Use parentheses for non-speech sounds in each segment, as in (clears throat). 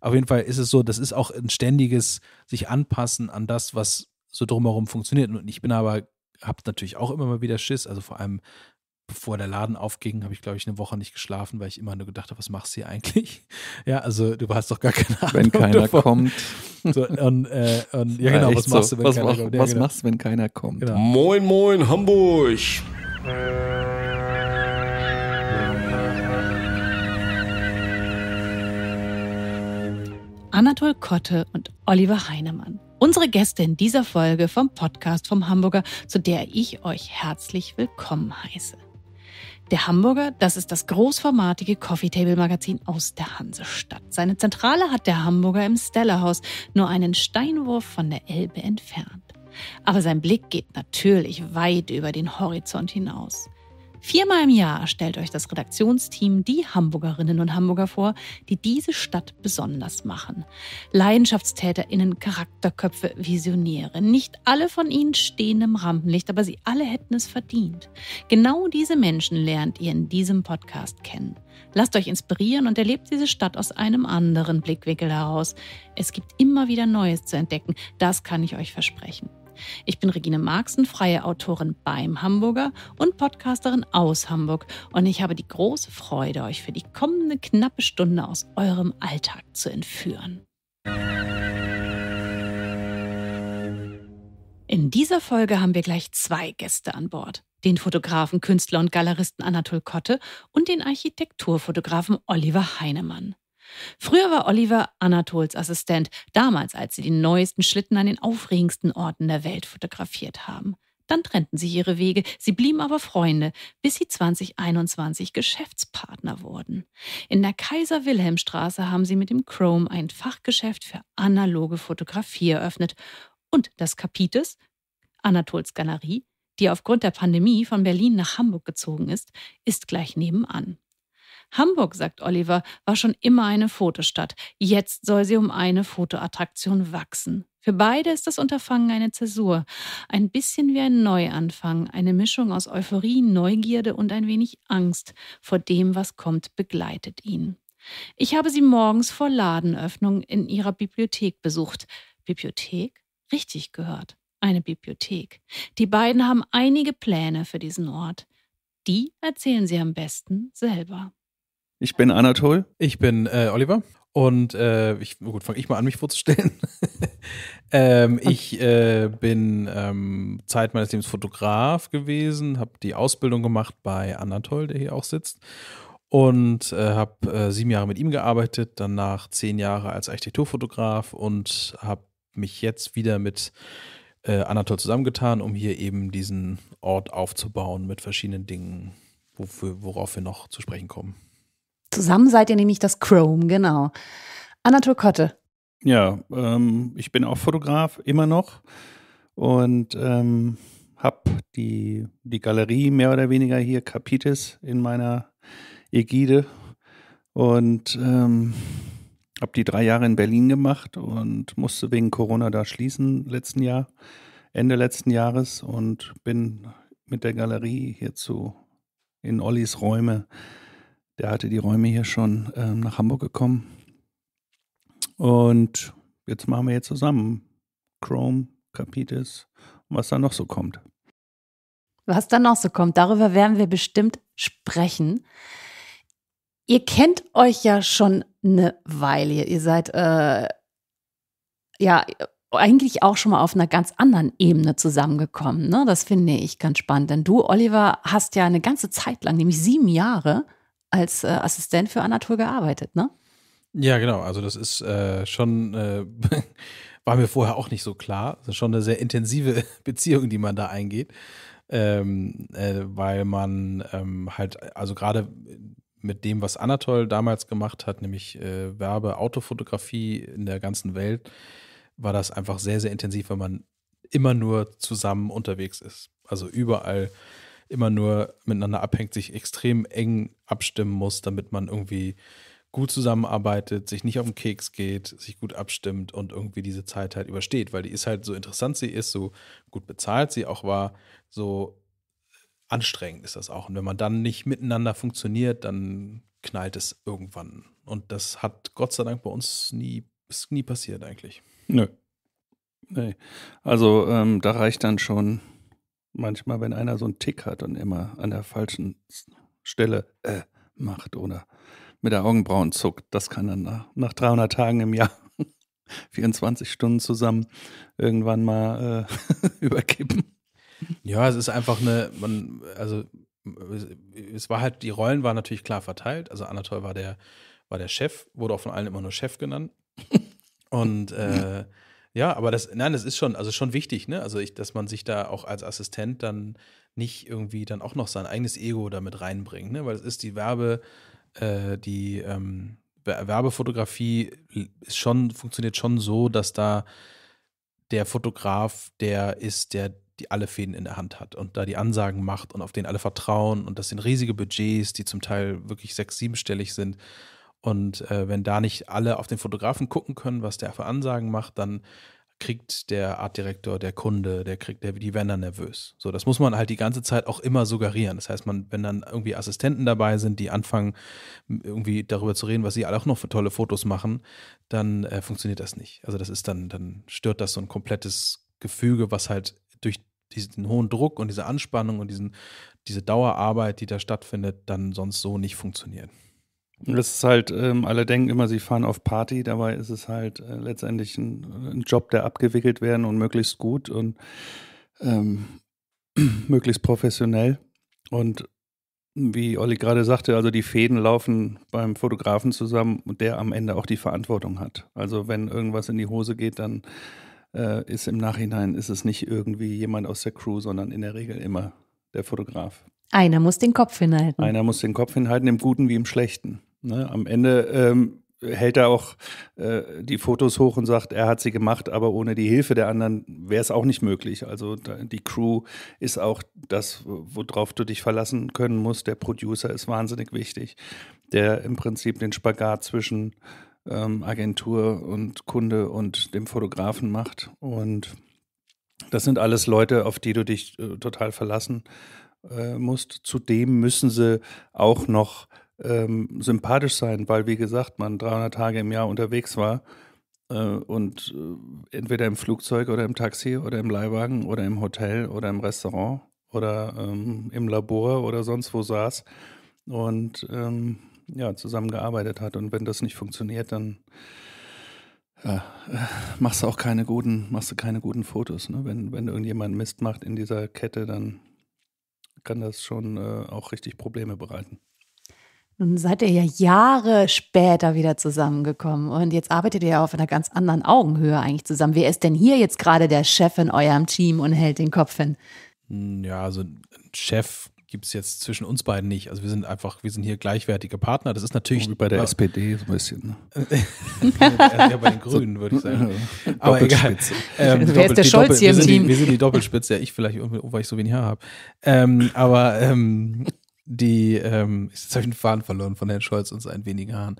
Auf jeden Fall ist es so, das ist auch ein ständiges sich anpassen an das, was so drumherum funktioniert. Und ich bin aber, hab natürlich auch immer mal wieder Schiss, also vor allem bevor der Laden aufging, habe ich, glaube ich, eine Woche nicht geschlafen, weil ich immer nur gedacht habe, was machst du hier eigentlich? (laughs) Ja, also du hast doch gar keine Ahnung. Wenn keiner davon. kommt. (laughs) So, und, äh, und, ja, genau, ja, was machst so. du, wenn was keiner mach, kommt? Ja, was genau. machst du, wenn keiner kommt? Genau. Moin, moin, Hamburg! Äh. Anatol Kotte und Oliver Heinemann. Unsere Gäste in dieser Folge vom Podcast vom Hamburger, zu der ich euch herzlich willkommen heiße. Der Hamburger, das ist das großformatige Coffee Table Magazin aus der Hansestadt. Seine Zentrale hat der Hamburger im Stellerhaus, nur einen Steinwurf von der Elbe entfernt. Aber sein Blick geht natürlich weit über den Horizont hinaus. Viermal im Jahr stellt euch das Redaktionsteam die Hamburgerinnen und Hamburger vor, die diese Stadt besonders machen. Leidenschaftstäterinnen, Charakterköpfe, Visionäre. Nicht alle von ihnen stehen im Rampenlicht, aber sie alle hätten es verdient. Genau diese Menschen lernt ihr in diesem Podcast kennen. Lasst euch inspirieren und erlebt diese Stadt aus einem anderen Blickwinkel heraus. Es gibt immer wieder Neues zu entdecken, das kann ich euch versprechen. Ich bin Regine Marxen, freie Autorin beim Hamburger und Podcasterin aus Hamburg. Und ich habe die große Freude, euch für die kommende knappe Stunde aus eurem Alltag zu entführen. In dieser Folge haben wir gleich zwei Gäste an Bord. Den Fotografen, Künstler und Galeristen Anatol Kotte und den Architekturfotografen Oliver Heinemann. Früher war Oliver Anatols Assistent, damals, als sie die neuesten Schlitten an den aufregendsten Orten der Welt fotografiert haben. Dann trennten sich ihre Wege, sie blieben aber Freunde, bis sie 2021 Geschäftspartner wurden. In der Kaiser-Wilhelm-Straße haben sie mit dem Chrome ein Fachgeschäft für analoge Fotografie eröffnet und das Kapites, Anatols Galerie, die aufgrund der Pandemie von Berlin nach Hamburg gezogen ist, ist gleich nebenan. Hamburg, sagt Oliver, war schon immer eine Fotostadt. Jetzt soll sie um eine Fotoattraktion wachsen. Für beide ist das Unterfangen eine Zäsur. Ein bisschen wie ein Neuanfang, eine Mischung aus Euphorie, Neugierde und ein wenig Angst vor dem, was kommt, begleitet ihn. Ich habe sie morgens vor Ladenöffnung in ihrer Bibliothek besucht. Bibliothek? Richtig gehört. Eine Bibliothek. Die beiden haben einige Pläne für diesen Ort. Die erzählen sie am besten selber. Ich bin Anatol. Ich bin äh, Oliver. Und äh, ich, gut, fange ich mal an, mich vorzustellen. (laughs) ähm, ich äh, bin ähm, Zeit meines Lebens Fotograf gewesen, habe die Ausbildung gemacht bei Anatol, der hier auch sitzt. Und äh, habe äh, sieben Jahre mit ihm gearbeitet, danach zehn Jahre als Architekturfotograf und habe mich jetzt wieder mit äh, Anatol zusammengetan, um hier eben diesen Ort aufzubauen mit verschiedenen Dingen, wofür, worauf wir noch zu sprechen kommen. Zusammen seid ihr nämlich das Chrome, genau. Anatol Kotte. Ja, ähm, ich bin auch Fotograf, immer noch. Und ähm, habe die, die Galerie mehr oder weniger hier, Capitis, in meiner Ägide. Und ähm, habe die drei Jahre in Berlin gemacht und musste wegen Corona da schließen letzten Jahr, Ende letzten Jahres und bin mit der Galerie hierzu in Ollis Räume der hatte die Räume hier schon ähm, nach Hamburg gekommen. Und jetzt machen wir hier zusammen Chrome, Capitis was da noch so kommt. Was da noch so kommt, darüber werden wir bestimmt sprechen. Ihr kennt euch ja schon eine Weile. Ihr seid äh, ja eigentlich auch schon mal auf einer ganz anderen Ebene zusammengekommen. Ne? Das finde ich ganz spannend. Denn du, Oliver, hast ja eine ganze Zeit lang, nämlich sieben Jahre, als äh, Assistent für Anatol gearbeitet, ne? Ja, genau. Also das ist äh, schon, äh, (laughs) war mir vorher auch nicht so klar. Das ist schon eine sehr intensive (laughs) Beziehung, die man da eingeht, ähm, äh, weil man ähm, halt, also gerade mit dem, was Anatol damals gemacht hat, nämlich äh, Werbe, Autofotografie in der ganzen Welt, war das einfach sehr, sehr intensiv, weil man immer nur zusammen unterwegs ist. Also überall immer nur miteinander abhängt, sich extrem eng abstimmen muss, damit man irgendwie gut zusammenarbeitet, sich nicht auf den Keks geht, sich gut abstimmt und irgendwie diese Zeit halt übersteht, weil die ist halt so interessant, sie ist so gut bezahlt, sie auch war so anstrengend ist das auch. Und wenn man dann nicht miteinander funktioniert, dann knallt es irgendwann. Und das hat Gott sei Dank bei uns nie, ist nie passiert eigentlich. Nö. Nee. Also ähm, da reicht dann schon manchmal, wenn einer so einen Tick hat und immer an der falschen Stelle äh, macht oder mit der Augenbrauen zuckt. Das kann dann nach, nach 300 Tagen im Jahr, 24 (laughs) Stunden zusammen, irgendwann mal äh, (laughs) überkippen. Ja, es ist einfach eine, man, also es war halt, die Rollen waren natürlich klar verteilt. Also Anatol war der, war der Chef, wurde auch von allen immer nur Chef genannt. Und äh, ja, aber das, nein, das ist schon, also schon wichtig, ne? Also ich, dass man sich da auch als Assistent dann nicht irgendwie dann auch noch sein eigenes Ego damit reinbringt, ne? Weil es ist die Werbe, äh, die ähm, Werbefotografie ist schon, funktioniert schon so, dass da der Fotograf der ist, der die alle Fäden in der Hand hat und da die Ansagen macht und auf den alle vertrauen und das sind riesige Budgets, die zum Teil wirklich sechs, siebenstellig sind und äh, wenn da nicht alle auf den Fotografen gucken können, was der für Ansagen macht, dann kriegt der Artdirektor, der Kunde, der kriegt, der, die werden dann nervös. So, das muss man halt die ganze Zeit auch immer suggerieren. Das heißt, man, wenn dann irgendwie Assistenten dabei sind, die anfangen, irgendwie darüber zu reden, was sie alle auch noch für tolle Fotos machen, dann äh, funktioniert das nicht. Also das ist dann, dann stört das so ein komplettes Gefüge, was halt durch diesen hohen Druck und diese Anspannung und diesen, diese Dauerarbeit, die da stattfindet, dann sonst so nicht funktioniert das ist halt, ähm, alle denken immer, sie fahren auf Party, dabei ist es halt äh, letztendlich ein, ein, Job, der abgewickelt werden und möglichst gut und ähm, (clears throat) möglichst professionell. Und wie Olli gerade sagte, also die Fäden laufen beim Fotografen zusammen und der am Ende auch die Verantwortung hat. Also wenn irgendwas in die Hose geht, dann äh, ist im Nachhinein ist es nicht irgendwie jemand aus der Crew, sondern in der Regel immer der Fotograf. Einer muss den Kopf hinhalten. Einer muss den Kopf hinhalten, im Guten wie im Schlechten. Ne? Am Ende ähm, hält er auch äh, die Fotos hoch und sagt, er hat sie gemacht, aber ohne die Hilfe der anderen wäre es auch nicht möglich. Also die Crew ist auch das, worauf du dich verlassen können musst. Der Producer ist wahnsinnig wichtig, der im Prinzip den Spagat zwischen ähm, Agentur und Kunde und dem Fotografen macht. Und das sind alles Leute, auf die du dich äh, total verlassen äh, musst. Zudem müssen sie auch noch ähm, sympathisch sein, weil, wie gesagt, man 300 Tage im Jahr unterwegs war äh, und äh, entweder im Flugzeug oder im Taxi oder im Leihwagen oder im Hotel oder im Restaurant oder ähm, im Labor oder sonst wo saß und ähm, ja, zusammengearbeitet hat. Und wenn das nicht funktioniert, dann ja, äh, machst du auch keine guten, machst du keine guten Fotos. Ne? Wenn, wenn irgendjemand Mist macht in dieser Kette, dann kann das schon äh, auch richtig Probleme bereiten. Nun seid ihr ja Jahre später wieder zusammengekommen und jetzt arbeitet ihr ja auf einer ganz anderen Augenhöhe eigentlich zusammen. Wer ist denn hier jetzt gerade der Chef in eurem Team und hält den Kopf hin? Hm, ja, also ein Chef gibt es jetzt zwischen uns beiden nicht. Also wir sind einfach, wir sind hier gleichwertige Partner. Das ist natürlich. Wie bei der SPD so ein bisschen. Ne? (laughs) ja, bei den Grünen, würde ich sagen. Aber egal. Ähm, Wer ist der Scholz hier im Team? Die, wir sind die Doppelspitze, ja, ich vielleicht, weil ich so wenig Haar habe. Ähm, aber ähm, die, ähm, jetzt habe ich den Faden verloren von Herrn Scholz und seinen wenigen Haaren.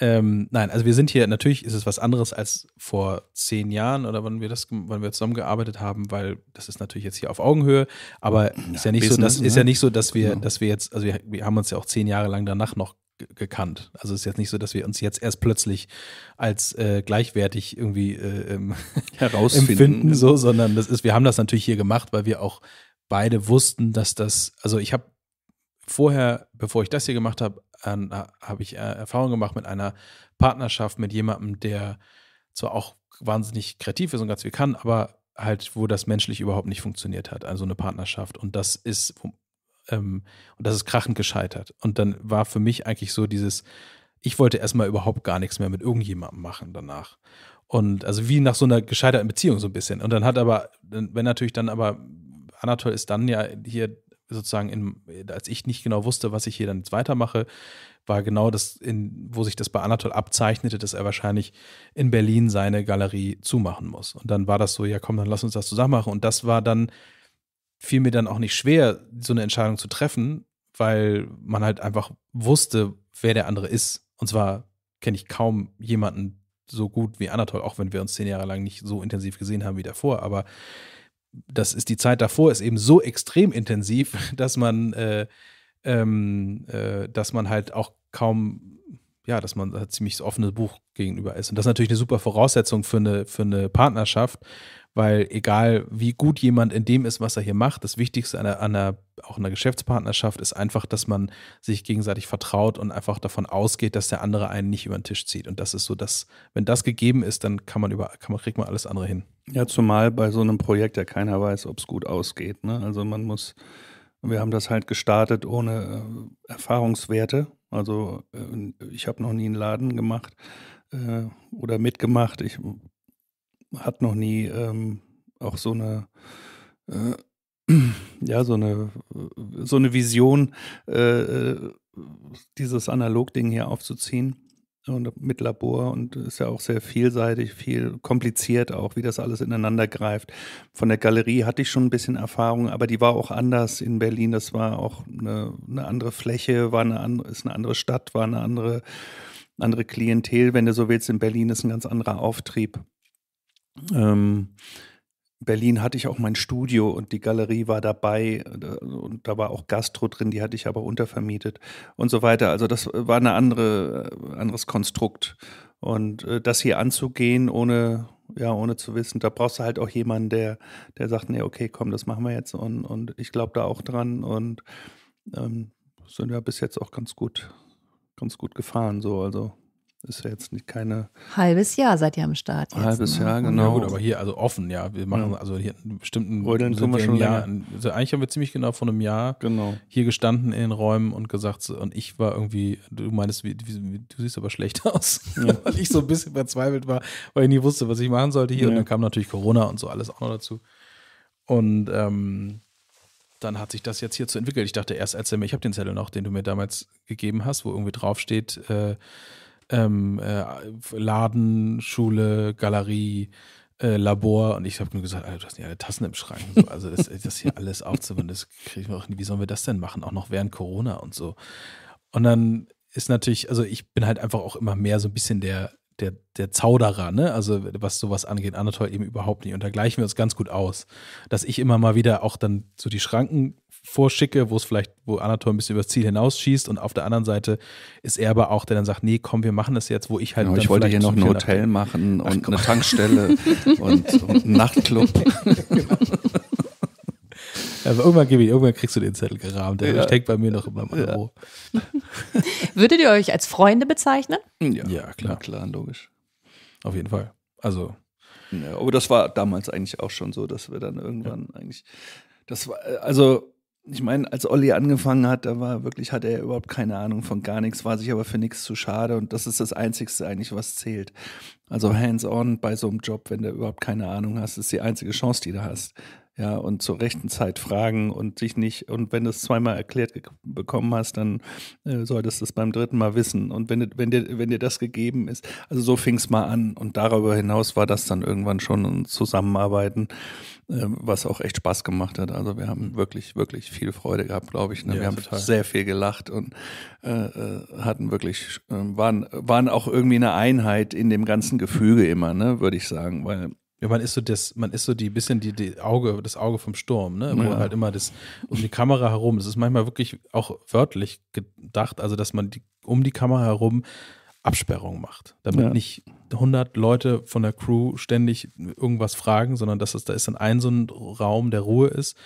Ähm, nein, also wir sind hier, natürlich ist es was anderes als vor zehn Jahren oder wann wir das, wann wir zusammengearbeitet haben, weil das ist natürlich jetzt hier auf Augenhöhe, aber ja, ist ja nicht Business, so, das ne? ist ja ne? nicht so, dass wir, genau. dass wir jetzt, also wir, wir, haben uns ja auch zehn Jahre lang danach noch gekannt. Also es ist jetzt nicht so, dass wir uns jetzt erst plötzlich als äh, gleichwertig irgendwie äh, ähm, (laughs) herausfinden, so, sondern das ist, wir haben das natürlich hier gemacht, weil wir auch beide wussten, dass das, also ich habe vorher, bevor ich das hier gemacht habe, ähm, habe ich äh, Erfahrung gemacht mit einer Partnerschaft mit jemandem, der zwar auch wahnsinnig kreativ ist und ganz viel kann, aber halt, wo das menschlich überhaupt nicht funktioniert hat, also eine Partnerschaft. Und das ist, ähm, und das ist krachend gescheitert. Und dann war für mich eigentlich so dieses, ich wollte erstmal überhaupt gar nichts mehr mit irgendjemandem machen danach. Und also wie nach so einer gescheiterten Beziehung so ein bisschen. Und dann hat aber, wenn natürlich dann aber Anatol ist dann ja hier sozusagen, in, als ich nicht genau wusste, was ich hier dann jetzt weitermache, war genau das, in, wo sich das bei Anatol abzeichnete, dass er wahrscheinlich in Berlin seine Galerie zumachen muss. Und dann war das so, ja komm, dann lass uns das zusammen machen. Und das war dann, fiel mir dann auch nicht schwer, so eine Entscheidung zu treffen, weil man halt einfach wusste, wer der andere ist. Und zwar kenne ich kaum jemanden so gut wie Anatol, auch wenn wir uns zehn Jahre lang nicht so intensiv gesehen haben wie davor. Aber das ist die Zeit davor, ist eben so extrem intensiv, (laughs) dass man, äh, ähm, äh, dass man halt auch kaum ja, dass man ein ziemlich offenes Buch gegenüber ist. Und das ist natürlich eine super Voraussetzung für eine, für eine Partnerschaft, weil egal wie gut jemand in dem ist, was er hier macht, das Wichtigste an einer, an einer, einer Geschäftspartnerschaft ist einfach, dass man sich gegenseitig vertraut und einfach davon ausgeht, dass der andere einen nicht über den Tisch zieht. Und das ist so, dass, wenn das gegeben ist, dann kann man über, kann man, kriegt man alles andere hin. Ja, zumal bei so einem Projekt ja keiner weiß, ob es gut ausgeht. Ne? Also man muss, wir haben das halt gestartet ohne äh, Erfahrungswerte also äh, ich habe noch nie einen Laden gemacht äh, oder mitgemacht. Ich hatte noch nie ähm, auch so eine äh, (clears throat) ja so eine so eine Vision, äh, äh dieses Analog-Ding hier aufzuziehen und mit Labor und ist ja auch sehr vielseitig, viel kompliziert auch, wie das alles ineinander greift. Von der Galerie hatte ich schon ein bisschen Erfahrung, aber die war auch anders in Berlin. Das war auch eine, eine andere Fläche, war eine andere, ist eine andere Stadt, war eine andere, andere Klientel, wenn du so willst. In Berlin ist ein ganz anderer Auftrieb. Ähm, Berlin hatte ich auch mein Studio und die Galerie war dabei und da war auch Gastro drin, die hatte ich aber untervermietet und so weiter. Also das war ein andere, äh, anderes Konstrukt. Und äh, das hier anzugehen, ohne, ja, ohne zu wissen, da brauchst du halt auch jemanden, der, der sagt, nee, okay, komm, das machen wir jetzt und, und ich glaube da auch dran und ähm, sind ja bis jetzt auch ganz gut, ganz gut gefahren. So, also ist ja jetzt nicht keine. Halbes Jahr seid ihr am Start. Jetzt, halbes ne? Jahr, genau. Ja, gut, aber hier, also offen, ja. Wir machen ja. also hier einen bestimmten. Rödeln sind wir schon Jahr, also eigentlich haben wir ziemlich genau vor einem Jahr genau. hier gestanden in den Räumen und gesagt, und ich war irgendwie, du meinst, wie, wie, du siehst aber schlecht (laughs) aus, ja. weil ich so ein bisschen verzweifelt war, weil ich nie wusste, was ich machen sollte hier. Und dann kam natürlich Corona und so alles auch noch dazu. Und ähm, dann hat sich das jetzt hier hierzu entwickelt. Ich dachte erst, als mir, ich habe den Zettel noch, den du mir damals gegeben hast, wo irgendwie draufsteht, äh, ähm, äh, Laden, Schule, Galerie, äh, Labor und ich habe nur gesagt, Alter, du hast nicht alle Tassen im Schrank. So, also das, das, hier alles aufzubauen, das kriegen wir auch nie. Wie sollen wir das denn machen? Auch noch während Corona und so. Und dann ist natürlich, also ich bin halt einfach auch immer mehr so ein bisschen der, der, der Zauderer, ne? Also was sowas angeht, Anatol eben überhaupt nicht. Und da gleichen wir uns ganz gut aus, dass ich immer mal wieder auch dann so die Schranken vorschicke, wo es vielleicht, wo Anatol ein bisschen übers Ziel hinausschießt und auf der anderen Seite ist er aber auch, der dann sagt, nee, komm, wir machen das jetzt, wo ich halt. Genau, ich wollte hier noch ein Hotel nach... machen und komm. eine Tankstelle (laughs) und, und, einen Nachtclub. (laughs) Aber irgendwann, gebe ich, irgendwann kriegst du den Zettel gerahmt. Der ja. steckt bei mir noch immer im Euro. Ja. (laughs) Würdet ihr euch als Freunde bezeichnen? Ja, ja klar. klar, logisch. Auf jeden Fall. Also. Ja, aber das war damals eigentlich auch schon so, dass wir dann irgendwann eigentlich. Das war, also ich meine, als Olli angefangen hat, da war wirklich, hatte er überhaupt keine Ahnung von gar nichts, war sich aber für nichts zu schade und das ist das Einzigste eigentlich, was zählt. Also hands-on bei so einem Job, wenn du überhaupt keine Ahnung hast, ist die einzige Chance, die du hast. Ja, und zur rechten Zeit fragen und sich nicht, und wenn du es zweimal erklärt bekommen hast, dann äh, solltest du es beim dritten Mal wissen. Und wenn, wenn, dir, wenn dir das gegeben ist, also so fing es mal an und darüber hinaus war das dann irgendwann schon ein Zusammenarbeiten. Ähm, was auch echt Spaß gemacht hat. Also wir haben wirklich, wirklich viel Freude gehabt, glaube ich. Ne? Ja, wir haben total. sehr viel gelacht und äh, äh hatten wirklich, äh, waren, waren auch irgendwie eine Einheit in dem ganzen Gefüge immer, ne, würde ich sagen, weil ja, man ist so das, man ist so die bisschen die, die Auge, das Auge vom Sturm, ne? Wo ja. halt immer das um die Kamera herum. Es ist manchmal wirklich auch wörtlich gedacht, also dass man die, um die Kamera herum Absperrung macht, damit ja. nicht 100 Leute von der Crew ständig irgendwas fragen, sondern dass es, da ist dann ein so ein Raum, der Ruhe ist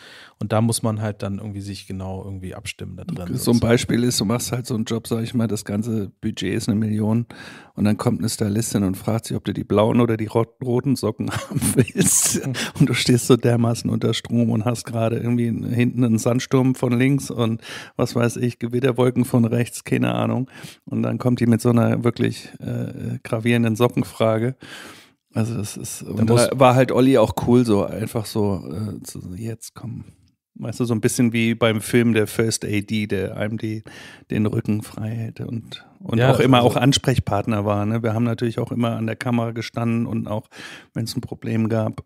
und da muss man halt dann irgendwie sich genau irgendwie abstimmen da drin. So ein Beispiel ist, du machst halt so einen Job, sag ich mal, das ganze Budget ist eine Million und dann kommt eine Stylistin und fragt sich, ob du die blauen oder die roten Socken (laughs) haben willst und du stehst so dermaßen unter Strom und hast gerade irgendwie hinten einen Sandsturm von links und was weiß ich, Gewitterwolken von rechts, keine Ahnung und dann kommt die mit so einer wirklich äh, gravierenden Socken Brückenfrage. Also das ist und da war halt Olli auch cool, so einfach so, äh, so jetzt komm. Weißt du, so ein bisschen wie beim Film der First AD, der einem die, den Rücken frei hält und, und ja, auch immer also auch Ansprechpartner war. Ne? Wir haben natürlich auch immer an der Kamera gestanden und auch, wenn es ein Problem gab,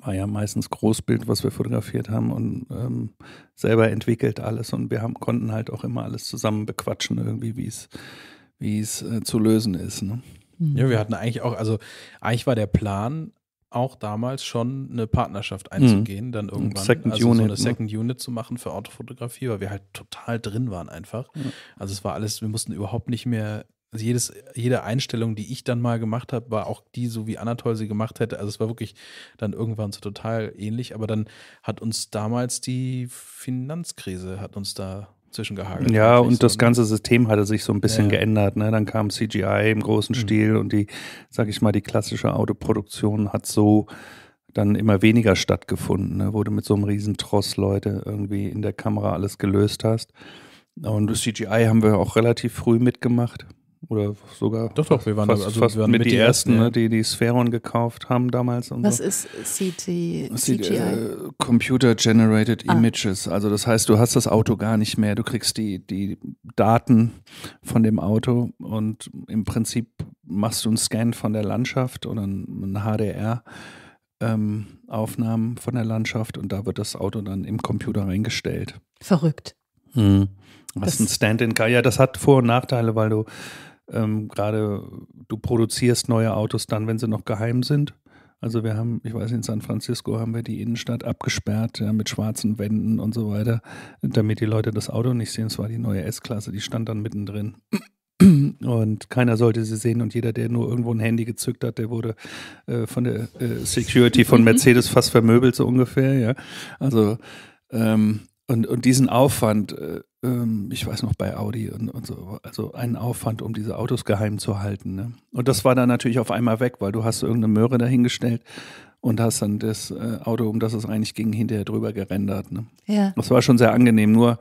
war ja meistens Großbild, was wir fotografiert haben und ähm, selber entwickelt alles. Und wir haben, konnten halt auch immer alles zusammen bequatschen, irgendwie, wie es äh, zu lösen ist. Ne? Mhm. Ja, wir hatten eigentlich auch, also eigentlich war der Plan auch damals schon eine Partnerschaft mhm. einzugehen, mhm. dann irgendwann Second also Unit, so eine ne? Second ne? Unit zu machen für Autofotografie, weil wir halt total drin waren einfach. Mhm. Also es war alles, wir mussten überhaupt nicht mehr also jedes, jede Einstellung, die ich dann mal gemacht habe, war auch die, so wie Anatol sie gemacht hätte. Also es war wirklich dann irgendwann so total ähnlich. Aber dann hat uns damals die Finanzkrise, hat uns da zwischengehagelt. Ja, und das so, ne? ganze System hatte sich so ein bisschen ja. geändert. Ne? Dann kam CGI im großen mhm. Stil und die, sag ich mal, die klassische Autoproduktion hat so dann immer weniger stattgefunden, ne? wo du mit so einem riesen Tross Leute irgendwie in der Kamera alles gelöst hast. Und das CGI haben wir auch relativ früh mitgemacht. Oder sogar. Doch, doch, wir waren, fast, also, fast wir waren mit, mit die ersten, ersten ne, ja. die die Spheron gekauft haben damals. Was so. ist CG, CGI? Äh, Computer Generated ah. Images. Also, das heißt, du hast das Auto gar nicht mehr. Du kriegst die, die Daten von dem Auto und im Prinzip machst du einen Scan von der Landschaft oder einen HDR. Ähm, Aufnahmen von der Landschaft und da wird das Auto dann im Computer reingestellt. Verrückt. Hm. Was das ein Stand-in. car Ja, das hat Vor- und Nachteile, weil du ähm, gerade du produzierst neue Autos dann, wenn sie noch geheim sind. Also wir haben, ich weiß, in San Francisco haben wir die Innenstadt abgesperrt ja, mit schwarzen Wänden und so weiter, damit die Leute das Auto nicht sehen. Es war die neue S-Klasse, die stand dann mittendrin. Und keiner sollte sie sehen. Und jeder, der nur irgendwo ein Handy gezückt hat, der wurde äh, von der äh, Security von (laughs) Mercedes fast vermöbelt, so ungefähr. Ja. Also ähm, und, und diesen Aufwand, äh, ähm, ich weiß noch, bei Audi und, und, so, also einen Aufwand, um diese Autos geheim zu halten. Ne? Und das war dann natürlich auf einmal weg, weil du hast irgendeine Möhre dahingestellt und hast dann das äh, Auto, um das es eigentlich ging, hinterher drüber gerendert. Ne? Ja. Das war schon sehr angenehm, nur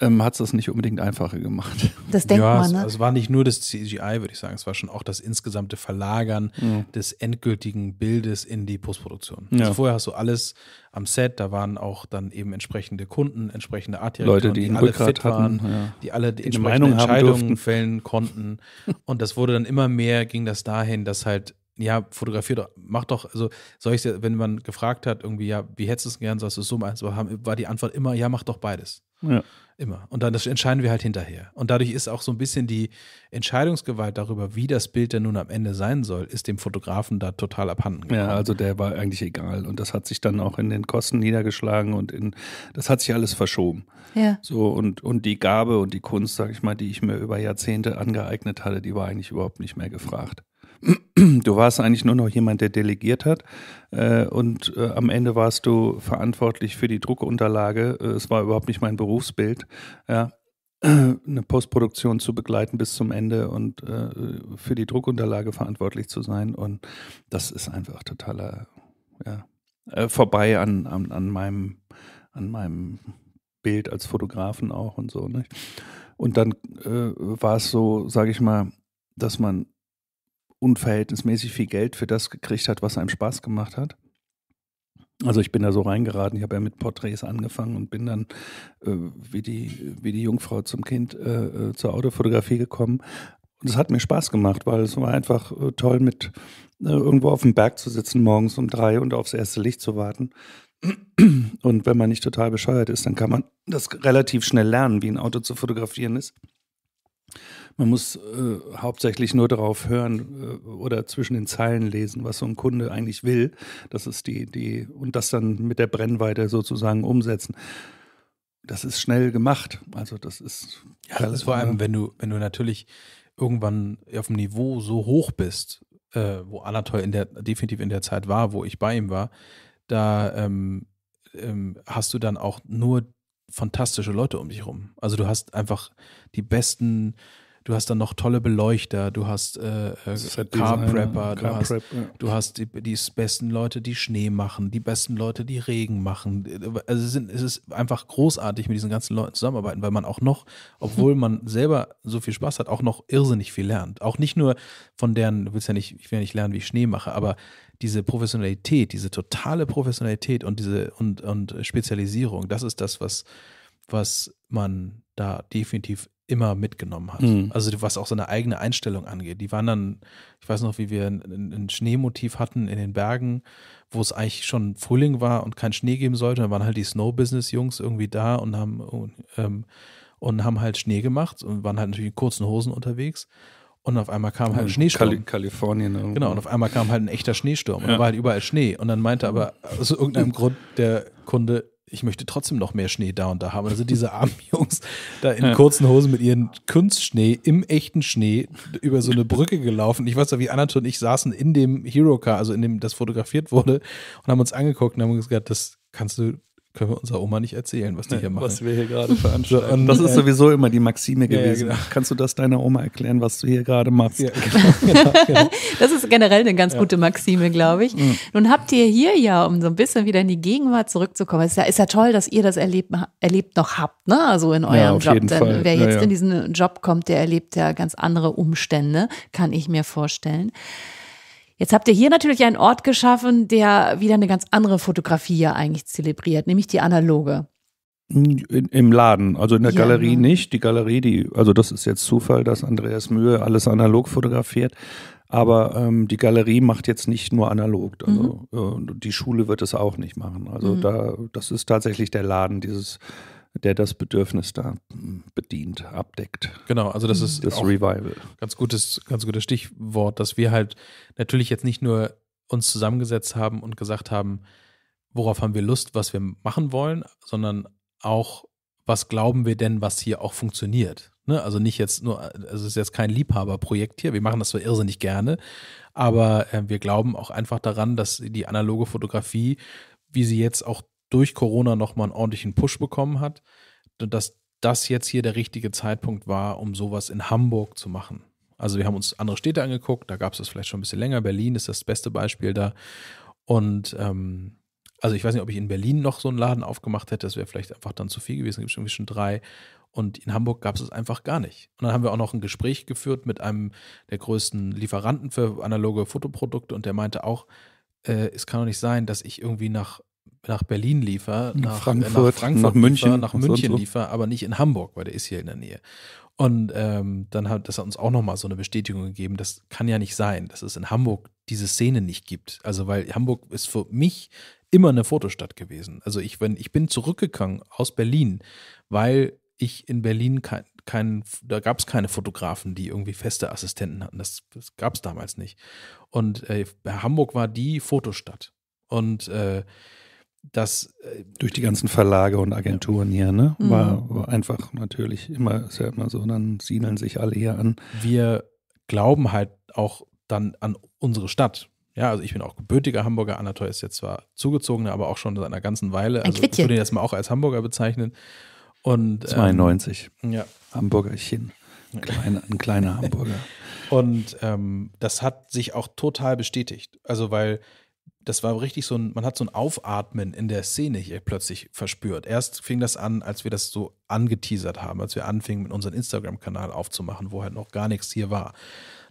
ähm, hat es das nicht unbedingt einfacher gemacht. Das denkt ja, man, ne? Es, also es, war nicht nur das CGI, würde ich sagen, es war schon auch das insgesamte Verlagern mhm. des endgültigen Bildes in die Postproduktion. Also ja. Also vorher hast du alles am Set, da waren auch dann eben entsprechende Kunden, entsprechende Artdirektoren, Leute, die, die alle Rückgrat fit hatten, waren, ja. die alle die entsprechende Meinung Entscheidungen fällen konnten. (laughs) Und das wurde dann immer mehr, ging das dahin, dass halt ja, fotografiert, mach doch, also soll ich wenn man gefragt hat, irgendwie, ja, wie hättest du es gern, sollst du es so machen, war die Antwort immer, ja, mach doch beides. Ja. Immer. Und dann das entscheiden wir halt hinterher. Und dadurch ist auch so ein bisschen die Entscheidungsgewalt darüber, wie das Bild denn nun am Ende sein soll, ist dem Fotografen da total abhanden gekommen. Ja, also der war eigentlich egal. Und das hat sich dann auch in den Kosten niedergeschlagen und in das hat sich alles verschoben. Ja. So, und, und die Gabe und die Kunst, sag ich mal, die ich mir über Jahrzehnte angeeignet hatte, die war eigentlich überhaupt nicht mehr gefragt. Du warst eigentlich nur noch jemand, der delegiert hat. Äh, und äh, am Ende warst du verantwortlich für die Druckunterlage. Äh, es war überhaupt nicht mein Berufsbild. Ja, (clears throat) eine Postproduktion zu begleiten bis zum Ende und für die Druckunterlage verantwortlich zu sein. Und das ist einfach totaler ja, vorbei an, an, an, meinem, an meinem Bild als Fotografen auch und so. Nicht? Und dann äh, war es so, sage ich mal, dass man unverhältnismäßig viel Geld für das gekriegt hat, was einem Spaß gemacht hat. Also ich bin da so reingeraten, ich habe ja mit Porträts angefangen und bin dann äh, wie, die, wie die Jungfrau zum Kind äh, äh zur Autofotografie gekommen. Und es hat mir Spaß gemacht, weil es war einfach äh, toll, mit äh, irgendwo auf dem Berg zu sitzen, morgens um drei und aufs erste Licht zu warten. Und wenn man nicht total bescheuert ist, dann kann man das relativ schnell lernen, wie ein Auto zu fotografieren ist man muss äh, hauptsächlich nur darauf hören äh, oder zwischen den Zeilen lesen, was so ein Kunde eigentlich will. Das ist die, die, und das dann mit der Brennweite sozusagen umsetzen. Das ist schnell gemacht. Also das ist. Ja, das ist vor allem, wenn du, wenn du natürlich irgendwann auf dem Niveau so hoch bist, äh, wo Anatol in der, definitiv in der Zeit war, wo ich bei ihm war, da ähm, ähm, hast du dann auch nur fantastische Leute um dich rum. Also du hast einfach die besten du hast dann noch tolle Beleuchter, du hast äh, äh halt Car Prepper, du, Car hast, ja. du hast die, die, besten Leute, die Schnee machen, die besten Leute, die Regen machen. Äh, äh, also es, sind, es ist einfach großartig, mit diesen ganzen Leuten zusammenarbeiten, weil man auch noch, obwohl man selber so viel Spaß hat, auch noch irrsinnig viel lernt. Auch nicht nur von deren, du willst ja nicht, ich will ja nicht lernen, wie ich Schnee mache, aber diese Professionalität, diese totale Professionalität und diese und, und Spezialisierung, das ist das, was, was man da definitiv immer mitgenommen hat. Mhm. Also was auch seine eigene Einstellung angeht. Die waren dann, ich weiß noch, wie wir ein, ein, Schneemotiv hatten in den Bergen, wo es eigentlich schon Frühling war und kein Schnee geben sollte. Da waren halt die Snow-Business-Jungs irgendwie da und haben, ähm, und haben halt Schnee gemacht und waren halt natürlich in kurzen Hosen unterwegs. Und auf einmal kam halt ein Schneesturm. Kali Kalifornien. Irgendwo. Genau, und auf einmal kam halt ein echter Schneesturm. Und ja. da war halt überall Schnee. Und dann meinte mhm. aber aus irgendeinem Grund der Kunde, ich möchte trotzdem noch mehr Schnee da und da haben. Also diese (laughs) armen Jungs da in ja. kurzen Hosen mit ihren Kunstschnee im echten Schnee über so eine Brücke gelaufen. Ich weiß ja, wie Anatol und ich saßen in dem Hero Car, also in dem das fotografiert wurde und haben uns angeguckt und haben uns gesagt, das kannst du können wir unserer Oma nicht erzählen, was die hier machen. Was wir hier gerade veranstalten. (laughs) das ist sowieso immer die Maxime gewesen. Ja, ja, genau. Kannst du das deiner Oma erklären, was du hier gerade machst? Ja, (laughs) genau, genau, genau. (laughs) das ist generell eine ganz gute Maxime, glaube ich. Mhm. Nun habt ihr hier ja, um so ein bisschen wieder in die Gegenwart zurückzukommen, ist ja, ist ja toll, dass ihr das erlebt, erlebt noch habt, ne? also in eurem Job. Denn wer jetzt in diesen Job kommt, der erlebt ja ganz andere Umstände, kann ich mir vorstellen. Jetzt habt ihr hier natürlich einen Ort geschaffen, der wieder eine ganz andere Fotografie ja eigentlich zelebriert, nämlich die analoge. In, Im Laden, also in der ja, Galerie ne? nicht. Die Galerie, die, also das ist jetzt Zufall, dass Andreas Mühe alles analog fotografiert. Aber ähm, die Galerie macht jetzt nicht nur analog. Mhm. Also mhm. äh, die Schule wird es auch nicht machen. Also mhm. da, das ist tatsächlich der Laden, dieses der das Bedürfnis da hm, bedient, abdeckt. Genau, also das ist das Revival. Ganz gutes, ganz gutes Stichwort, dass wir halt natürlich jetzt nicht nur uns zusammengesetzt haben und gesagt haben, worauf haben wir Lust, was wir machen wollen, sondern auch, was glauben wir denn, was hier auch funktioniert. Ne? Also nicht jetzt nur, also es ist jetzt kein Liebhaberprojekt hier, wir machen das so irrsinnig gerne, aber äh, wir glauben auch einfach daran, dass die analoge Fotografie, wie sie jetzt auch durch Corona nochmal einen ordentlichen Push bekommen hat, dass das jetzt hier der richtige Zeitpunkt war, um sowas in Hamburg zu machen. Also wir haben uns andere Städte angeguckt, da gab es das vielleicht schon ein bisschen länger. Berlin ist das beste Beispiel da. Und ähm, also ich weiß nicht, ob ich in Berlin noch so einen Laden aufgemacht hätte, das wäre vielleicht einfach dann zu viel gewesen, gibt es irgendwie schon drei. Und in Hamburg gab es es einfach gar nicht. Und dann haben wir auch noch ein Gespräch geführt mit einem der größten Lieferanten für analoge Fotoprodukte und der meinte auch, äh, es kann doch nicht sein, dass ich irgendwie nach nach Berlin liefer, nach äh, Frankfurt, nach, Frankfurt nach München, liefer, nach München so liefer, aber nicht in Hamburg, weil der ist hier in der Nähe. Und ähm, dann hat das hat uns auch nochmal so eine Bestätigung gegeben, das kann ja nicht sein, dass es in Hamburg diese Szene nicht gibt. Also weil Hamburg ist für mich immer eine Fotostadt gewesen. Also ich, wenn, ich bin zurückgegangen aus Berlin, weil ich in Berlin kein, kein da gab es keine Fotografen, die irgendwie feste Assistenten hatten. Das, das gab es damals nicht. Und äh, Hamburg war die Fotostadt. Und äh, das äh, durch die ganzen Verlage und Agenturen hier, ne? Mhm. War, war einfach natürlich immer, ist ja immer so, dann siedeln sich alle hier an. Wir glauben halt auch dann an unsere Stadt. Ja, also ich bin auch gebürtiger Hamburger. Anatol ist jetzt zwar zugezogener, aber auch schon seit einer ganzen Weile. Also ich würde ihn jetzt mal auch als Hamburger bezeichnen. Und, 92. Ähm, ja. Hamburgerchen. Ein kleiner, ein (laughs) kleiner Hamburger. Und ähm, das hat sich auch total bestätigt. Also, weil das war richtig so ein, man hat so ein Aufatmen in der Szene hier plötzlich verspürt. Erst fing das an, als wir das so angeteasert haben, als wir anfingen, mit unserem Instagram-Kanal aufzumachen, wo halt noch gar nichts hier war.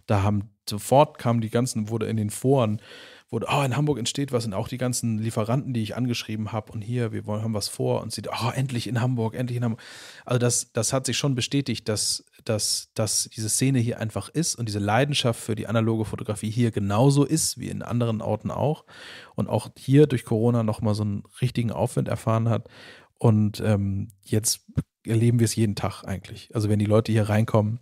Da haben sofort kamen die ganzen, wurde in den Foren, wurde, oh, in Hamburg entsteht was und auch die ganzen Lieferanten, die ich angeschrieben habe und hier, wir wollen, haben was vor und sie, oh, endlich in Hamburg, endlich in Hamburg. Also das, das hat sich schon bestätigt, dass dass, dass diese Szene hier einfach ist und diese Leidenschaft für die analoge Fotografie hier genauso ist wie in anderen Orten auch und auch hier durch Corona nochmal so einen richtigen Aufwind erfahren hat. Und ähm, jetzt erleben wir es jeden Tag eigentlich. Also wenn die Leute hier reinkommen,